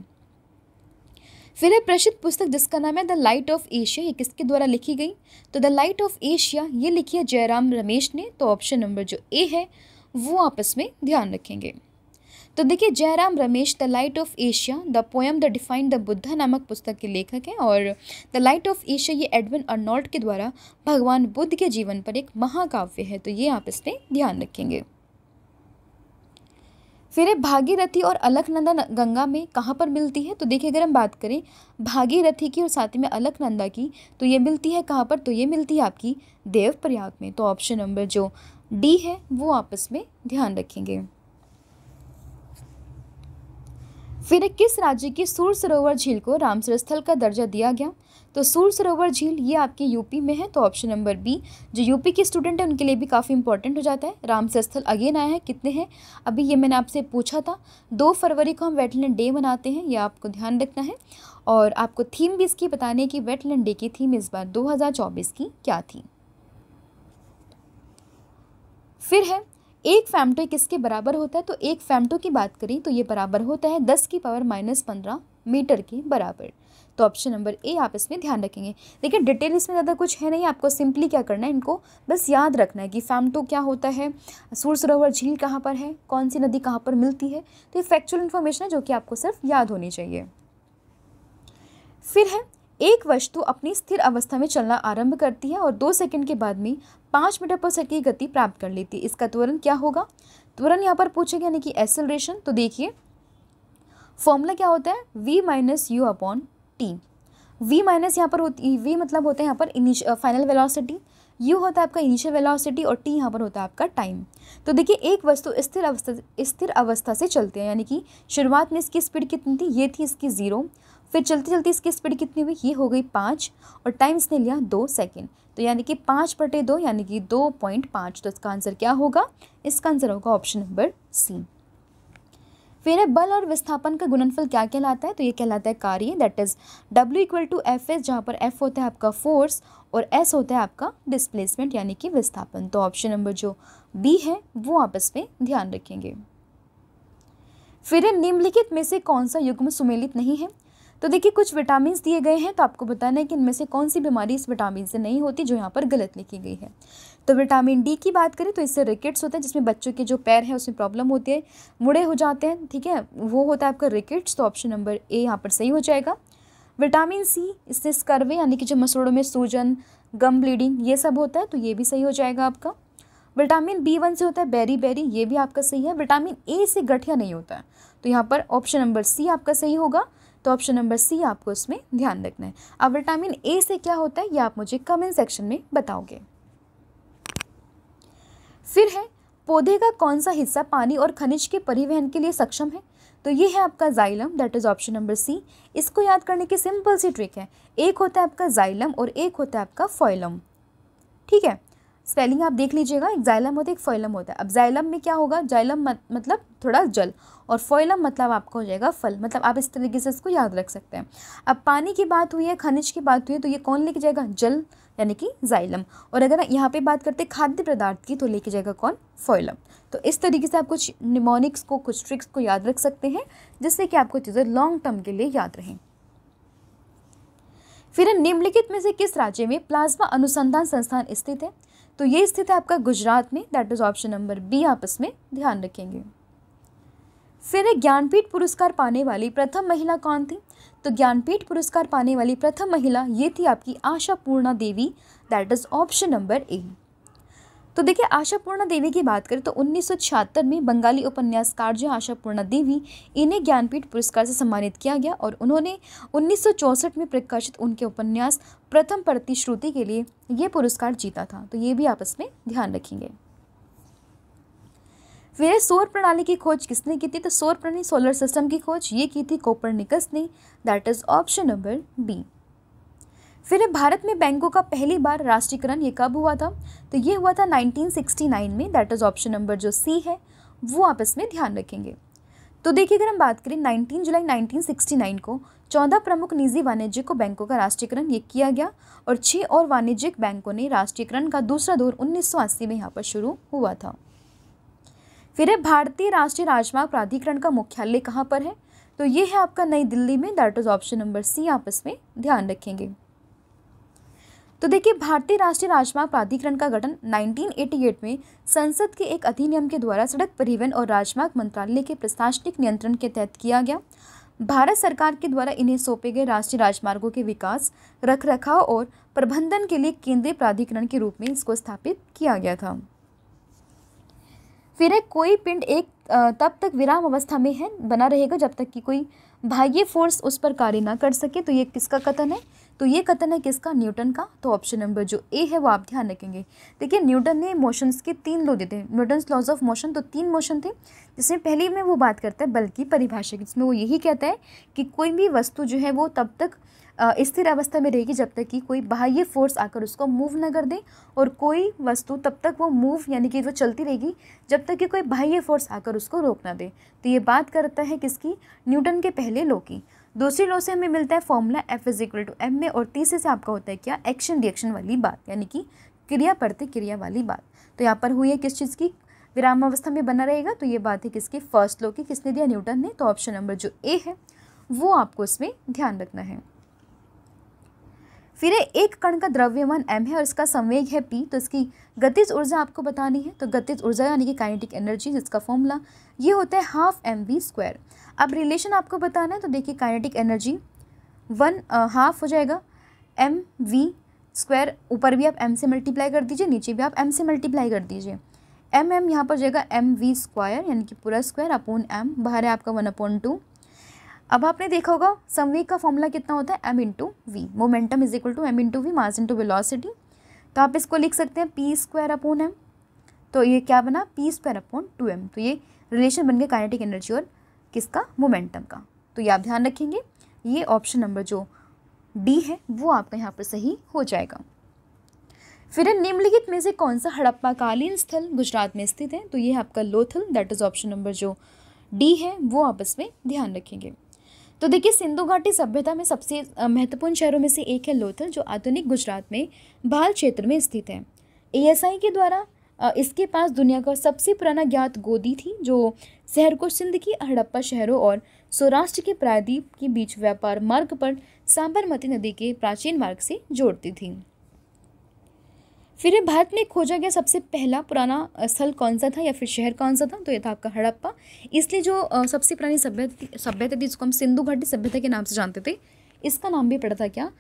फिर है प्रसिद्ध पुस्तक जिसका नाम है द लाइट ऑफ एशिया ये किसके द्वारा लिखी गई तो द लाइट ऑफ एशिया ये लिखी है जयराम रमेश ने तो ऑप्शन नंबर जो ए है वो आप इसमें ध्यान रखेंगे तो देखिए Jairam Ramesh the light of Asia the poem the defined the Buddha नामक पुस्तक के लेखक हैं और द लाइट ऑफ एशिया ये एडविन अर्नॉल्ड के द्वारा भगवान बुद्ध के जीवन पर एक महाकाव्य है तो ये आप इसमें ध्यान रखेंगे फिर भागीरथी और अलकनंदा गंगा में कहाँ पर मिलती है तो देखिए अगर हम बात करें भागीरथी की और साथ में अलकनंदा की तो ये मिलती है कहाँ पर तो ये मिलती है आपकी देवप्रयाग में तो ऑप्शन नंबर जो डी है वो आपस में ध्यान रखेंगे फिर किस राज्य की सूर सरोवर झील को रामसर स्थल का दर्जा दिया गया तो सूर सरोवर झील ये आपके यूपी में है तो ऑप्शन नंबर बी जो यूपी के स्टूडेंट हैं उनके लिए भी काफ़ी इंपॉर्टेंट हो जाता है रामसर स्थल अगेन आया है कितने हैं अभी ये मैंने आपसे पूछा था दो फरवरी को हम वेटलैंड डे मनाते हैं ये आपको ध्यान रखना है और आपको थीम भी इसकी बताने की वेटलैंड डे की थीम इस बार दो की क्या थी फिर है एक फैमटो किसके बराबर होता है तो एक फैमटो की बात करें तो ये बराबर होता है दस की पावर माइनस पंद्रह मीटर के बराबर तो ऑप्शन नंबर ए आप इसमें ध्यान रखेंगे देखिए डिटेल इसमें ज़्यादा कुछ है नहीं आपको सिंपली क्या करना है इनको बस याद रखना है कि फैमटो क्या होता है सूर सरोवर झील कहाँ पर है कौन सी नदी कहाँ पर मिलती है तो ये फैक्चुअल इन्फॉर्मेशन है जो कि आपको सिर्फ याद होनी चाहिए फिर है एक वस्तु अपनी स्थिर अवस्था में चलना आरंभ करती है और दो सेकंड के बाद में पाँच मीटर पर सेकेंड की गति प्राप्त कर लेती है इसका त्वरण क्या होगा त्वरण यहाँ पर पूछेगा यानी कि एक्सेलरेशन तो देखिए फॉर्मूला क्या होता है V minus U upon T V minus यहाँ पर होती वी मतलब होता है यहाँ पर इनिश फाइनल वेलोसिटी यू होता है आपका इनिशियल वेलोसिटी और टी यहाँ पर होता है आपका टाइम तो देखिए एक वस्तु स्थिर अवस्था स्थिर अवस्था से चलते हैं यानी कि शुरुआत में इसकी स्पीड कितनी थी ये थी इसकी ज़ीरो फिर चलते चलते इसकी स्पीड कितनी हुई ये हो गई पाँच और टाइम इसने लिया दो सेकेंड तो यानी कि पाँच बटे दो यानी कि दो पॉइंट पाँच तो इसका आंसर क्या होगा इसका आंसर होगा ऑप्शन नंबर सी फिर है बल और विस्थापन का गुणनफल क्या कहलाता है तो ये कहलाता है कार्य that is W equal to F S जहाँ पर एफ होता है आपका फोर्स और एस होता है आपका डिस्प्लेसमेंट यानी कि विस्थापन तो ऑप्शन नंबर जो बी है वो आप इस पर ध्यान रखेंगे फिर निम्नलिखित में से कौन सा युग्म सुमेलित नहीं है तो देखिए कुछ विटामिन दिए गए हैं तो आपको बताना है कि इनमें से कौन सी बीमारी इस विटामिन से नहीं होती जो यहाँ पर गलत लिखी गई है तो विटामिन डी की बात करें तो इससे रिकेट्स होते हैं जिसमें बच्चों के जो पैर है उसमें प्रॉब्लम होती है मुड़े हो जाते हैं ठीक है वो होता है आपका रिकेट्स तो ऑप्शन नंबर ए यहाँ पर सही हो जाएगा विटामिन सी इससे स्कर्वे यानी कि जो मसोड़ों में सूजन गम ब्लीडिंग ये सब होता है तो ये भी सही हो जाएगा आपका विटामिन बी वन से होता है बेरी बेरी ये भी आपका सही है विटामिन ए से गठिया नहीं होता है तो यहाँ पर ऑप्शन नंबर सी आपका सही होगा तो ऑप्शन नंबर सी आपको इसमें ध्यान रखना है अब विटामिन ए से क्या होता है ये आप मुझे कमेंट सेक्शन में बताओगे फिर है पौधे का कौन सा हिस्सा पानी और खनिज के परिवहन के लिए सक्षम है तो ये है आपका xylem that is option number C इसको याद करने की सिंपल सी ट्रिक है एक होता है आपका जाइलम और एक होता है आपका फॉइलम ठीक है स्पेलिंग आप देख लीजिएगा एक जाइलम होता है एक फॉइलम होता है अब जाइलम में क्या होगा जाइलम मत, मतलब थोड़ा जल और फोइलम मतलब आपका हो जाएगा फल मतलब आप इस तरीके से इसको याद रख सकते हैं अब पानी की बात हुई है खनिज की बात हुई है तो ये कौन लेके जाएगा जल यानी कि जाइलम और अगर यहाँ पे बात करते खाद्य पदार्थ की तो लेके जाएगा कौन फॉइलम तो इस तरीके से आप कुछ निमोनिक्स को कुछ ट्रिक्स को याद रख सकते हैं जिससे कि आपको चीज़ें लॉन्ग टर्म के लिए याद रहें फिर निम्नलिखित में से किस राज्य में प्लाज्मा अनुसंधान संस्थान स्थित है तो ये स्थित है आपका गुजरात में that is option number B आप इसमें ध्यान रखेंगे फिर ज्ञानपीठ पुरस्कार पाने वाली प्रथम महिला कौन थी तो ज्ञानपीठ पुरस्कार पाने वाली प्रथम महिला ये थी आपकी Asha Purna Devi that is option number A तो देखिए आशा पूर्णा देवी की बात करें तो छिहत्तर में बंगाली उपन्यासकार जो आशा पूर्णा देवी इन्हें ज्ञानपीठ पुरस्कार से सम्मानित किया गया और उन्होंने चौंसठ में प्रकाशित उनके उपन्यास प्रथम प्रतिश्रुति के लिए ये पुरस्कार जीता था तो ये भी आप इसमें ध्यान रखेंगे फिर सौर प्रणाली की खोज किसने की थी तो सौर प्रणाली सोलर सिस्टम की खोज ये की थी निकस ने that is option number B फिर भारत में बैंकों का पहली बार राष्ट्रीयकरण ये कब हुआ था तो ये हुआ था 1969 में दैट इज ऑप्शन नंबर जो सी है वो आप इसमें ध्यान रखेंगे तो देखिए अगर हम बात करें 19 जुलाई 1969 को चौदह प्रमुख निजी वाणिज्यिक बैंकों का राष्ट्रीयकरण ये किया गया और छः और वाणिज्यिक बैंकों ने राष्ट्रीयकरण का दूसरा दौर 1980 में यहाँ पर शुरू हुआ था फिर है भारतीय राष्ट्रीय राजमार्ग प्राधिकरण का मुख्यालय कहाँ पर है तो ये है आपका नई दिल्ली में that is option number C आप इसमें ध्यान रखेंगे तो देखिए भारतीय राष्ट्रीय राजमार्ग प्राधिकरण का गठन 1988 में संसद के एक अधिनियम के द्वारा सड़क परिवहन और राजमार्ग मंत्रालय के प्रशासनिक नियंत्रण के तहत किया गया भारत सरकार के द्वारा इन्हें सौंपे गए राष्ट्रीय राजमार्गों के विकास रखरखाव और प्रबंधन के लिए केंद्रीय प्राधिकरण के रूप में इसको स्थापित किया गया था फिर कोई पिंड एक तब तक विराम अवस्था में है बना रहेगा जब तक कि कोई बाह्य फोर्स उस पर कार्य ना कर सके तो ये किसका कथन है तो ये कथन है किसका न्यूटन का तो ऑप्शन नंबर जो ए है वो आप ध्यान रखेंगे देखिए न्यूटन ने मोशंस के तीन लो देते हैं न्यूटन लॉज ऑफ मोशन तो तीन मोशन थे जिसमें पहले में वो बात करता है बल्कि परिभाषा की जिसमें वो यही कहता है कि कोई भी वस्तु जो है वो तब तक स्थिर अवस्था में रहेगी जब तक कि कोई बाह्य फोर्स आकर उसको मूव ना कर दे और कोई वस्तु तब तक वो मूव यानी कि वो चलती रहेगी जब तक कि कोई बाह्य फोर्स आकर उसको रोक ना दे तो ये बात करता है किसकी न्यूटन के पहले लो की दूसरी लो से हमें मिलता है formula F is equal to M में और तीसरे से आपका होता है क्या एक्शन रिएक्शन वाली बात यानी कि क्रिया प्रतिक्रिया वाली बात तो यहाँ पर हुई है किस चीज़ की विराम अवस्था में बना रहेगा तो ये बात है किसकी फर्स्ट लो की किसने दिया न्यूटन ने तो ऑप्शन नंबर जो ए है वो आपको इसमें ध्यान रखना है फिर एक कण का द्रव्यमान m है और इसका संवेग है p तो इसकी गतिज ऊर्जा आपको बतानी है तो गतिज ऊर्जा यानी कि काइनेटिक एनर्जी जिसका फॉर्मूला ये होता है हाफ एम वी स्क्वायर अब रिलेशन आपको बताना है तो देखिए काइनेटिक एनर्जी वन हाफ हो जाएगा एम वी स्क्वायर ऊपर भी आप एम से मल्टीप्लाई कर दीजिए नीचे भी आप एम से मल्टीप्लाई कर दीजिए एम एम यहाँ पर जाएगा एम वी स्क्वायर यानी कि पूरा स्क्वायर अपोन एम बाहर है आपका वन अपॉन टू अब आपने देखा होगा समवेग का फॉर्मूला कितना होता है M into V momentum is equal to M into V mass into velocity तो आप इसको लिख सकते हैं पी स्क्वायर अपोन एम तो ये क्या बना P square upon two M तो ये रिलेशन बन गया काइनेटिक एनर्जी और किसका मोमेंटम का तो ये आप ध्यान रखेंगे ये ऑप्शन नंबर जो डी है वो आपका यहाँ पर सही हो जाएगा फिर निम्नलिखित में से कौन सा हड़प्पा कालीन स्थल गुजरात में स्थित है तो ये आपका Lothal that is option number जो डी है वो आप इसमें ध्यान रखेंगे तो देखिए सिंधु घाटी सभ्यता में सबसे महत्वपूर्ण शहरों में से एक है लोथल जो आधुनिक गुजरात में भाल क्षेत्र में स्थित है एएसआई के द्वारा इसके पास दुनिया का सबसे पुराना ज्ञात गोदी थी जो शहर को सिंध की हड़प्पा शहरों और सौराष्ट्र के प्रायद्वीप के बीच व्यापार मार्ग पर साबरमती नदी के प्राचीन मार्ग से जोड़ती थी फिर भारत में खोजा गया सबसे पहला पुराना स्थल कौन सा था या फिर शहर कौन सा था तो ये था आपका हड़प्पा इसलिए जो सबसे पुरानी सभ्यता सभ्यता थी जिसको हम सिंधु घाटी सभ्यता के नाम से जानते थे इसका नाम भी पड़ा था क्या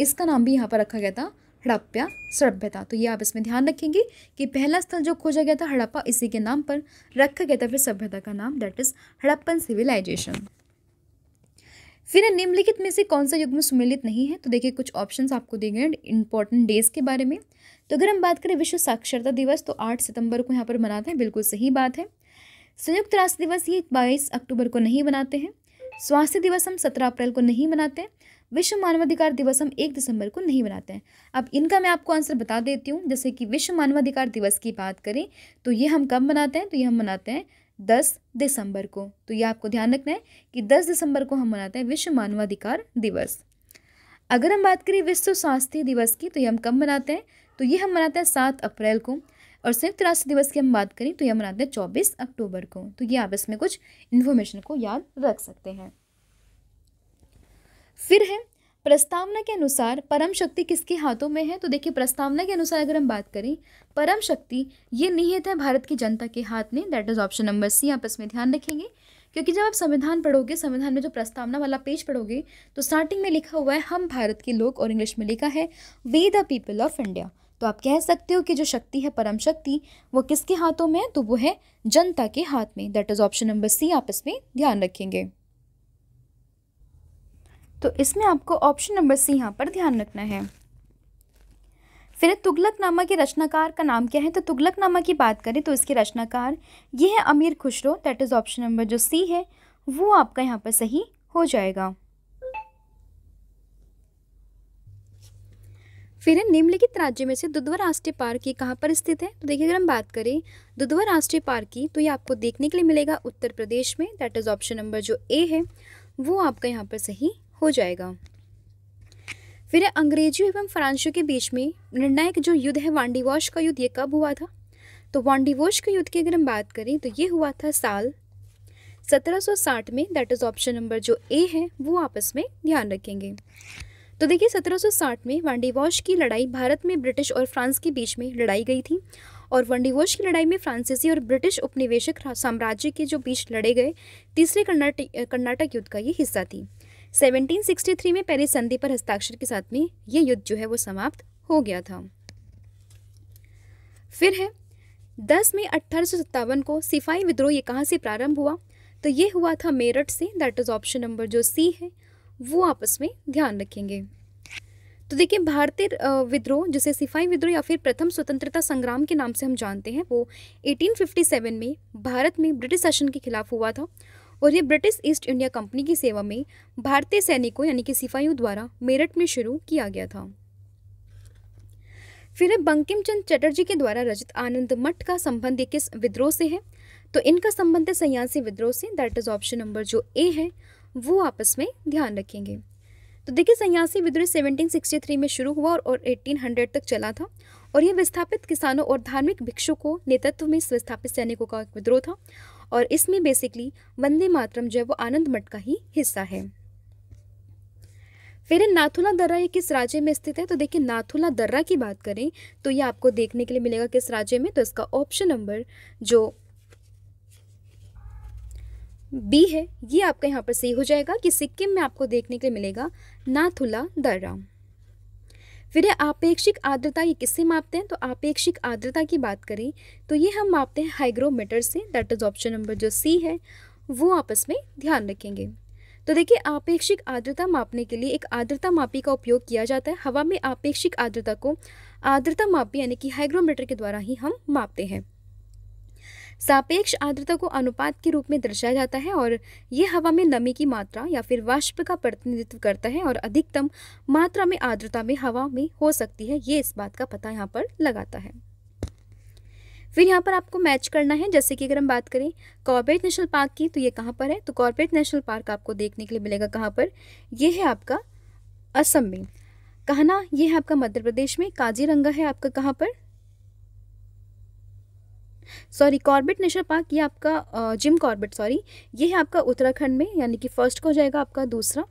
इसका नाम भी यहाँ पर रखा गया था हड़प्पा सभ्यता तो ये आप इसमें ध्यान रखेंगे कि पहला स्थल जो खोजा गया था हड़प्पा इसी के नाम पर रखा गया था फिर सभ्यता का नाम दैट इज़ हड़प्पन सिविलाइजेशन फिर निम्नलिखित में से कौन सा युग में सुमिलित नहीं है तो देखिए कुछ ऑप्शंस आपको दिए गए इंपॉर्टेंट डेज के बारे में तो अगर हम बात करें विश्व साक्षरता दिवस तो आठ सितंबर को यहाँ पर मनाते हैं बिल्कुल सही बात है संयुक्त राष्ट्र दिवस ये बाईस अक्टूबर को नहीं मनाते हैं स्वास्थ्य दिवस हम सत्रह अप्रैल को नहीं मनाते विश्व मानवाधिकार दिवस हम एक दिसंबर को नहीं मनाते हैं अब इनका मैं आपको आंसर बता देती हूँ जैसे कि विश्व मानवाधिकार दिवस की बात करें तो ये हम कब मनाते हैं तो ये हम मनाते हैं दस दिसंबर को तो ये आपको ध्यान रखना है कि दस दिसंबर को हम मनाते हैं विश्व मानवाधिकार दिवस अगर हम बात करें विश्व स्वास्थ्य दिवस की तो ये हम कब मनाते हैं तो ये हम मनाते हैं सात अप्रैल को और संयुक्त राष्ट्र दिवस की हम बात करें तो ये मनाते हैं चौबीस अक्टूबर को तो ये आप इसमें कुछ इन्फॉर्मेशन को याद रख सकते हैं फिर है प्रस्तावना के अनुसार परम शक्ति किसके हाथों में है तो देखिए प्रस्तावना के अनुसार अगर हम बात करें परम शक्ति ये निहित है भारत की जनता के हाथ में that is option number C आप इसमें ध्यान रखेंगे क्योंकि जब आप संविधान पढ़ोगे संविधान में जो प्रस्तावना वाला पेज पढ़ोगे तो स्टार्टिंग में लिखा हुआ है हम भारत के लोग और इंग्लिश में लिखा है we the people of India तो आप कह सकते हो कि जो शक्ति है परम शक्ति वो किसके हाथों में है तो वो है जनता के हाथ में that is option number C आप इसमें ध्यान रखेंगे तो इसमें आपको ऑप्शन नंबर सी यहाँ पर ध्यान रखना है फिर तुगलक नामा के रचनाकार का नाम क्या है तो तुगलक नामा की बात करें तो इसके रचनाकार ये है Amir Khusro that is option number जो सी है वो आपका यहाँ पर सही हो जाएगा फिर है निम्नलिखित राज्य में से दुधवा राष्ट्रीय पार्क ये कहाँ पर स्थित है तो देखिए अगर हम बात करें दुधवा राष्ट्रीय पार्क की तो ये आपको देखने के लिए मिलेगा उत्तर प्रदेश में दैट इज़ ऑप्शन नंबर जो ए है वो आपका यहाँ पर सही हो जाएगा फिर अंग्रेजों एवं फ्रांसों के बीच में निर्णायक जो युद्ध है वांडीवॉश का युद्ध ये कब हुआ था तो वांडीवॉश के युद्ध की अगर हम बात करें तो ये हुआ था साल 1760 में दैट इज़ ऑप्शन नंबर जो ए है वो आपस में ध्यान रखेंगे तो देखिए 1760 में वांडीवॉश की लड़ाई भारत में ब्रिटिश और फ्रांस के बीच में लड़ाई गई थी और वंडीवॉश की लड़ाई में फ्रांसीसी और ब्रिटिश उपनिवेशक साम्राज्य के जो बीच लड़े गए तीसरे कर्नाटक कर्नाटक युद्ध का ये हिस्सा थी 1763 में पेरिस संधि पर हस्ताक्षर के साथ में ये युद्ध जो है वो समाप्त हो गया था फिर है दस मई अट्ठारह को सिफाई विद्रोह ये कहाँ से प्रारंभ हुआ तो ये हुआ था Meerut say that is option number जो सी है वो आपस में ध्यान रखेंगे तो देखिए भारतीय विद्रोह जिसे सिपाही विद्रोह या फिर प्रथम स्वतंत्रता संग्राम के नाम से हम जानते हैं वो 1857 में भारत में ब्रिटिश शासन के खिलाफ हुआ था और ये ब्रिटिश ईस्ट इंडिया कंपनी की सेवा में भारतीय सैनिकों यानी कि सिपाहियों द्वारा मेरठ में शुरू किया गया था फिर है बंकिम चंद चटर्जी के द्वारा रचित आनंद मठ का संबंध किस विद्रोह से है तो इनका संबंध है संयासी विद्रोह say that is option number जो ए है वो आपस में ध्यान रखेंगे तो देखिए सन्यासी विद्रोह 1763 में शुरू हुआ और 1800 तक चला था और यह विस्थापित किसानों और धार्मिक भिक्षु को नेतृत्व में विस्थापित सैनिकों का विद्रोह था और इसमें बेसिकली वंदे मातरम जो है वो आनंद मठ का ही हिस्सा है फिर नाथुला दर्रा ये किस राज्य में स्थित है तो देखिए नाथुला दर्रा की बात करें तो ये आपको देखने के लिए मिलेगा किस राज्य में तो इसका ऑप्शन नंबर जो बी है ये आपका यहाँ पर सही हो जाएगा कि सिक्किम में आपको देखने के लिए मिलेगा नाथुला दर्रा फिर ये आपेक्षिक आर्द्रता ये किससे मापते हैं तो आपेक्षिक आर्द्रता की बात करें तो ये हम मापते हैं hygrometer say that is option number जो सी है वो आपस में ध्यान रखेंगे तो देखिए आपेक्षिक आर्द्रता मापने के लिए एक आर्द्रता मापी का उपयोग किया जाता है हवा में आपेक्षिक आर्द्रता को आर्द्रता मापी यानी कि हाइग्रोमीटर के द्वारा ही हम मापते हैं सापेक्ष आर्द्रता को अनुपात के रूप में दर्शाया जाता है और ये हवा में नमी की मात्रा या फिर वाष्प का प्रतिनिधित्व करता है और अधिकतम मात्रा में आर्द्रता में हवा में हो सकती है ये इस बात का पता यहाँ पर लगाता है फिर यहाँ पर आपको मैच करना है जैसे कि अगर हम बात करें कॉर्बेट नेशनल पार्क की तो ये कहाँ पर है तो कॉर्बेट नेशनल पार्क आपको देखने के लिए मिलेगा कहाँ पर ये है आपका असम में कहना ये है आपका मध्य प्रदेश में काजीरंगा है आपका कहाँ पर सॉरी कॉर्बेट नेशनल पार्क ये आपका जिम कॉर्बेट सॉरी ये है आपका उत्तराखंड में यानी कि फर्स्ट को जाएगा आपका दूसरा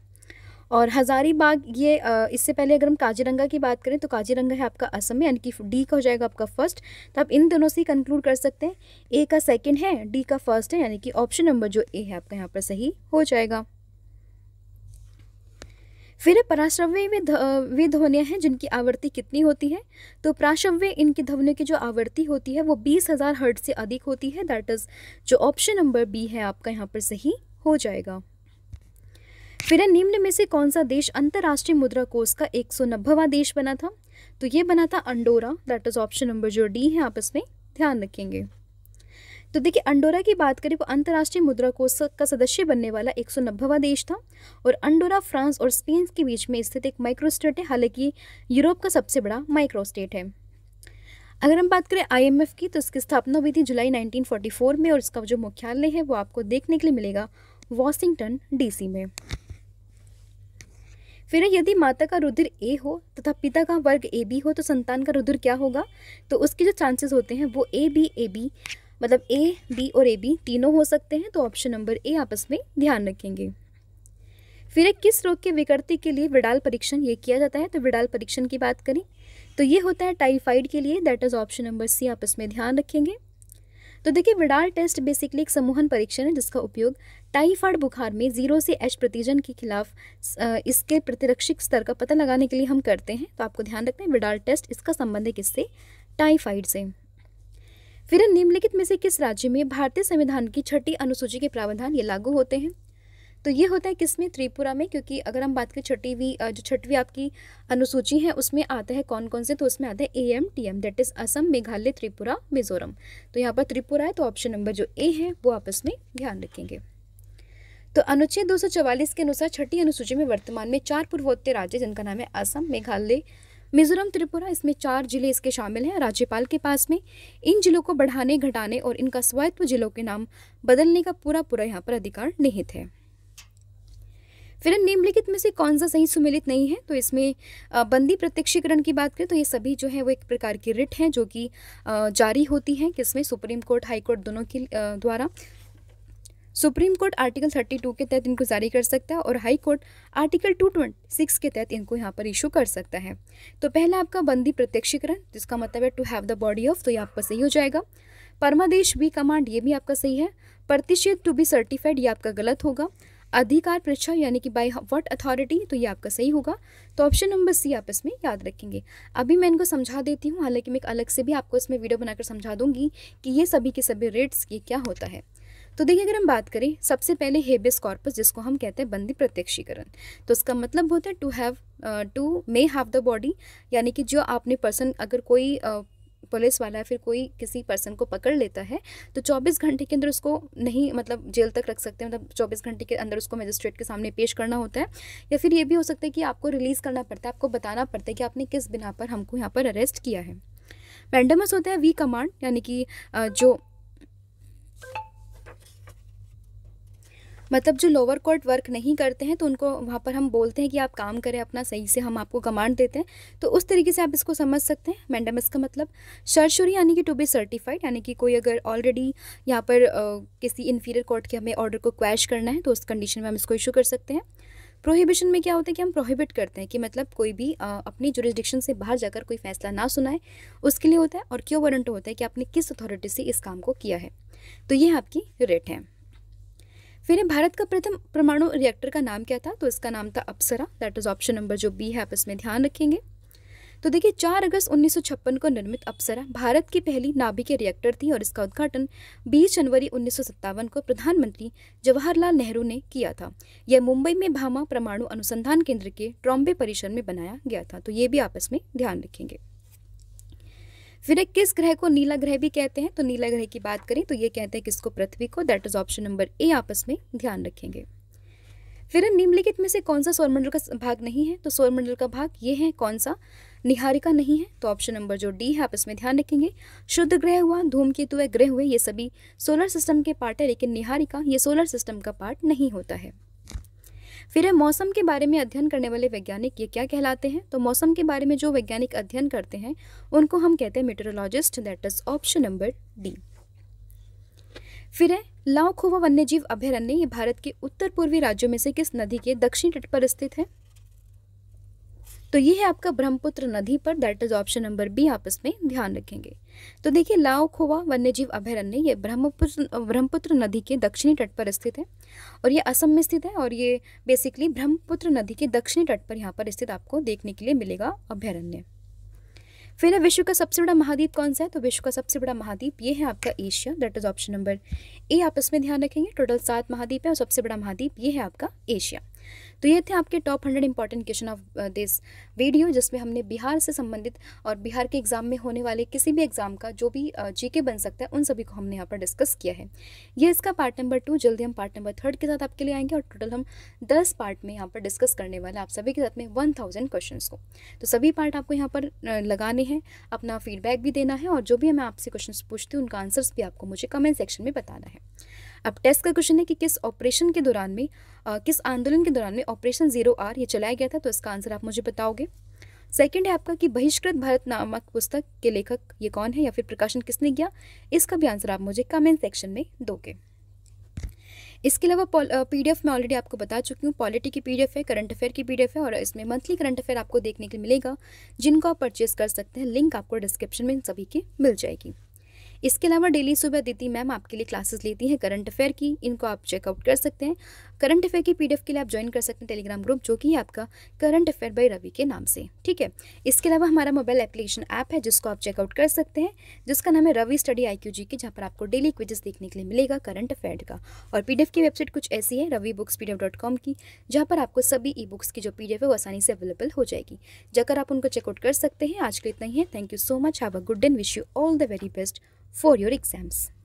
और हज़ारीबाग ये इससे पहले अगर हम काजीरंगा की बात करें तो काजीरंगा है आपका असम में यानी कि डी का हो जाएगा आपका फर्स्ट तो आप इन दोनों से ही कंक्लूड कर सकते हैं ए का सेकंड है डी का फर्स्ट है यानी कि ऑप्शन नंबर जो ए है आपका यहाँ पर सही हो जाएगा फिर पराश्रव्य वे वे ध्वनियाँ हैं जिनकी आवृत्ति कितनी होती है तो प्राश्रव्य इनकी ध्वनियों की जो आवृत्ति होती है वो बीस हज़ार हर्ट से अधिक होती है दैट इज़ जो ऑप्शन नंबर बी है आपका यहाँ पर सही हो जाएगा फिर निम्न में से कौन सा देश अंतर्राष्ट्रीय मुद्रा कोष का एक सौ नब्बेवा देश बना था तो ये बना था Andorra that is option number जो डी है आप इसमें ध्यान रखेंगे तो देखिए अंडोरा की बात करें वो तो अंतर्राष्ट्रीय मुद्रा कोष का सदस्य बनने वाला एक देश था और अंडोरा फ्रांस और स्पेन के बीच में स्थित एक माइक्रो स्टेट है हालांकि यूरोप का सबसे बड़ा माइक्रो स्टेट है अगर हम बात करें आईएमएफ की तो इसकी स्थापना हुई थी जुलाई 1944 में और इसका जो मुख्यालय है वो आपको देखने के लिए मिलेगा वॉशिंगटन डीसी में फिर यदि माता का रुद्र ए हो तथा पिता का वर्ग ए बी हो तो संतान का रुद्र क्या होगा तो उसके जो चांसेस होते हैं वो ए बी ए बी मतलब ए बी और ए बी तीनों हो सकते हैं तो ऑप्शन नंबर ए आपस में ध्यान रखेंगे फिर एक किस रोग के विकृति के लिए विडाल परीक्षण ये किया जाता है तो विडाल परीक्षण की बात करें तो ये होता है टाइफाइड के लिए that is option number C आपस में ध्यान रखेंगे तो देखिए विडाल टेस्ट बेसिकली एक समूहन परीक्षण है जिसका उपयोग टाइफाइड बुखार में जीरो से एच प्रतिजन के खिलाफ इसके प्रतिरक्षिक स्तर का पता लगाने के लिए हम करते हैं तो आपको ध्यान रखना है विडाल टेस्ट इसका संबंध है किससे टाइफाइड से फिर निम्नलिखित में से किस राज्य में भारतीय संविधान की छठी अनुसूची के प्रावधान ये लागू होते हैं तो ये होता है किस में त्रिपुरा में क्योंकि अगर हम बात करें छठीवीं जो छठवीं आपकी अनुसूची है उसमें आता है कौन कौन से तो उसमें आता है A M T M that is Assam Meghalaya Tripura Mizoram तो यहाँ पर त्रिपुरा है तो ऑप्शन नंबर जो ए है वो आप इसमें ध्यान रखेंगे तो अनुच्छेद दो के अनुसार छठी अनुसूची में वर्तमान में चार पूर्वोत्तर राज्य जिनका नाम है असम मेघालय मिजोरम त्रिपुरा इसमें चार जिले इसके शामिल हैं राज्यपाल के पास में इन जिलों को बढ़ाने घटाने और इनका स्वायत्व जिलों के नाम बदलने का पूरा पूरा यहाँ पर अधिकार निहित है फिर निम्नलिखित में से कौन सा सही सुमिलित नहीं है तो इसमें बंदी प्रत्यक्षीकरण की बात करें तो ये सभी जो है वो एक प्रकार की रिट हैं जो कि जारी होती हैं किसमें सुप्रीम कोर्ट हाई कोर्ट दोनों के द्वारा सुप्रीम कोर्ट आर्टिकल 32 के तहत इनको जारी कर सकता है और हाई कोर्ट आर्टिकल 226 के तहत इनको यहाँ पर इशू कर सकता है तो पहला आपका बंदी प्रत्यक्षीकरण जिसका मतलब है to have the body of तो ये आपका सही हो जाएगा परमादेश बी कमांड ये भी आपका सही है प्रतिषेध टू बी सर्टिफाइड ये आपका गलत होगा अधिकार परीक्षा यानी कि बाय व्हाट अथॉरिटी तो ये आपका सही होगा तो ऑप्शन नंबर सी आप इसमें याद रखेंगे अभी मैं इनको समझा देती हूँ हालांकि मैं एक अलग से भी आपको इसमें वीडियो बनाकर समझा दूंगी कि ये सभी के सभी रेट्स ये क्या होता है तो देखिए अगर हम बात करें सबसे पहले हेबियस कॉर्पस जिसको हम कहते हैं बंदी प्रत्यक्षीकरण तो उसका मतलब होता है to have to may have the body यानी कि जो आपने पर्सन अगर कोई uh, पुलिस वाला फिर कोई किसी पर्सन को पकड़ लेता है तो 24 घंटे के अंदर उसको नहीं मतलब जेल तक रख सकते हैं मतलब 24 घंटे के अंदर उसको मजिस्ट्रेट के सामने पेश करना होता है या फिर ये भी हो सकता है कि आपको रिलीज़ करना पड़ता है आपको बताना पड़ता है कि आपने किस बिना पर हमको यहाँ पर अरेस्ट किया है मैंडमस होता है वी कमांड यानी कि जो मतलब जो लोअर कोर्ट वर्क नहीं करते हैं तो उनको वहाँ पर हम बोलते हैं कि आप काम करें अपना सही से हम आपको कमांड देते हैं तो उस तरीके से आप इसको समझ सकते हैं मैंडमस का मतलब शर्शुरी यानी कि टू बी सर्टिफाइड यानी कि कोई अगर ऑलरेडी यहाँ पर आ, किसी इन्फीरियर कोर्ट के हमें ऑर्डर को क्वैश करना है तो उस कंडीशन में हम इसको इशू कर सकते हैं प्रोहिबिशन में क्या होता है कि हम प्रोहिबिट करते हैं कि मतलब कोई भी आ, अपनी जुरिस्डिक्शन से बाहर जाकर कोई फैसला ना सुनाए उसके लिए होता है और क्यों वारंट होता है कि आपने किस अथॉरिटी से इस काम को किया है तो ये आपकी रेट है फिर भारत का प्रथम परमाणु रिएक्टर का नाम क्या था तो इसका नाम था Apsara that is option number जो बी है आप इसमें ध्यान रखेंगे तो देखिए चार अगस्त 1956 को निर्मित अप्सरा भारत की पहली नाभिकीय रिएक्टर थी और इसका उद्घाटन 20 जनवरी उन्नीस को प्रधानमंत्री जवाहरलाल नेहरू ने किया था यह मुंबई में भामा परमाणु अनुसंधान केंद्र के ट्रॉम्बे परिसर में बनाया गया था तो ये भी आप इसमें ध्यान रखेंगे फिर किस ग्रह को नीला ग्रह भी कहते हैं तो नीला ग्रह की बात करें तो ये कहते हैं किसको पृथ्वी को that is option number A आपस में ध्यान रखेंगे फिर निम्नलिखित में से कौन सा सौरमंडल का भाग नहीं है तो सौरमंडल का भाग ये है कौन सा निहारिका नहीं है तो ऑप्शन नंबर जो डी है आप इसमें ध्यान रखेंगे शुद्ध ग्रह हुआ धूमकेतु है ग्रह हुए ये सभी सोलर सिस्टम के पार्ट है लेकिन निहारिका ये सोलर सिस्टम का पार्ट नहीं होता है फिर है मौसम के बारे में अध्ययन करने वाले वैज्ञानिक ये क्या कहलाते हैं तो मौसम के बारे में जो वैज्ञानिक अध्ययन करते हैं उनको हम कहते हैं meteorologist that is option number D फिर है खुवा वन्यजीव अभ्यारण्य ये भारत के उत्तर पूर्वी राज्यों में से किस नदी के दक्षिण तट पर स्थित है तो ये है आपका ब्रह्मपुत्र नदी पर that is option number B आप इसमें ध्यान रखेंगे तो देखिए लाओ खोवा वन्यजीव अभ्यारण्य ये ब्रह्मपुत्र ब्रह्मपुत्र नदी के दक्षिणी तट पर स्थित है और ये असम में स्थित है और ये बेसिकली ब्रह्मपुत्र नदी के दक्षिणी तट पर यहाँ पर स्थित आपको देखने के लिए मिलेगा अभ्यारण्य फिर विश्व का सबसे बड़ा महाद्वीप कौन सा है तो विश्व का सबसे बड़ा महाद्वीप ये है आपका Asia that is option number A आप इसमें ध्यान रखेंगे टोटल सात महाद्वीप है और सबसे बड़ा महाद्वीप ये है आपका एशिया तो ये थे आपके top hundred important question of this video जिसमें हमने बिहार से संबंधित और बिहार के एग्जाम में होने वाले किसी भी एग्जाम का जो भी जीके uh, बन सकता है उन सभी को हमने यहाँ पर डिस्कस किया है ये इसका पार्ट नंबर टू जल्दी हम पार्ट नंबर थर्ड के साथ आपके लिए आएंगे और टोटल हम दस पार्ट में यहाँ पर डिस्कस करने वाले आप सभी के साथ में वन थाउजेंड क्वेश्चन को तो सभी पार्ट आपको यहाँ पर uh, लगाने हैं अपना फीडबैक भी देना है और जो भी मैं आपसे क्वेश्चन पूछती हूँ उनका आंसर्स भी आपको मुझे कमेंट सेक्शन में बताना है अब टेस्ट का क्वेश्चन है कि किस ऑपरेशन के दौरान में आ, किस आंदोलन के दौरान में ऑपरेशन जीरो आर ये चलाया गया था तो इसका आंसर आप मुझे बताओगे सेकंड है आपका कि बहिष्कृत भारत नामक पुस्तक के लेखक ये कौन है या फिर प्रकाशन किसने किया इसका भी आंसर आप मुझे कमेंट सेक्शन में दोगे इसके अलावा पीडीएफ मैं ऑलरेडी आपको बता चुकी हूँ पॉलिटी की पीडीएफ है करंट अफेयर की पीडीएफ है और इसमें मंथली करंट अफेयर आपको देखने के मिलेगा जिनको आप परचेज कर सकते हैं लिंक आपको डिस्क्रिप्शन में सभी की मिल जाएगी इसके अलावा डेली सुबह दीदी मैम आपके लिए क्लासेस लेती हैं करंट अफेयर की इनको आप चेकआउट कर सकते हैं करंट अफेयर की पीडीएफ के लिए आप ज्वाइन कर सकते हैं टेलीग्राम ग्रुप जो कि है आपका करंट अफेयर बाई रवि के नाम से ठीक है इसके अलावा हमारा मोबाइल एप्लीकेशन ऐप है जिसको आप चेकआउट कर सकते हैं जिसका नाम है Ravi study I Q G जहाँ पर आपको डेली क्विजेस देखने के लिए मिलेगा करंट अफेयर का और पी की वेबसाइट कुछ ऐसी है Ravi books P dot com की जहाँ पर आपको सभी ई बुक्स की जो पी है वो आसानी से अवेलेबल हो जाएगी जाकर आप उनको चेकआउट कर सकते हैं आज के इतना ही है thank you so much have a good and wish you all the very best for your exams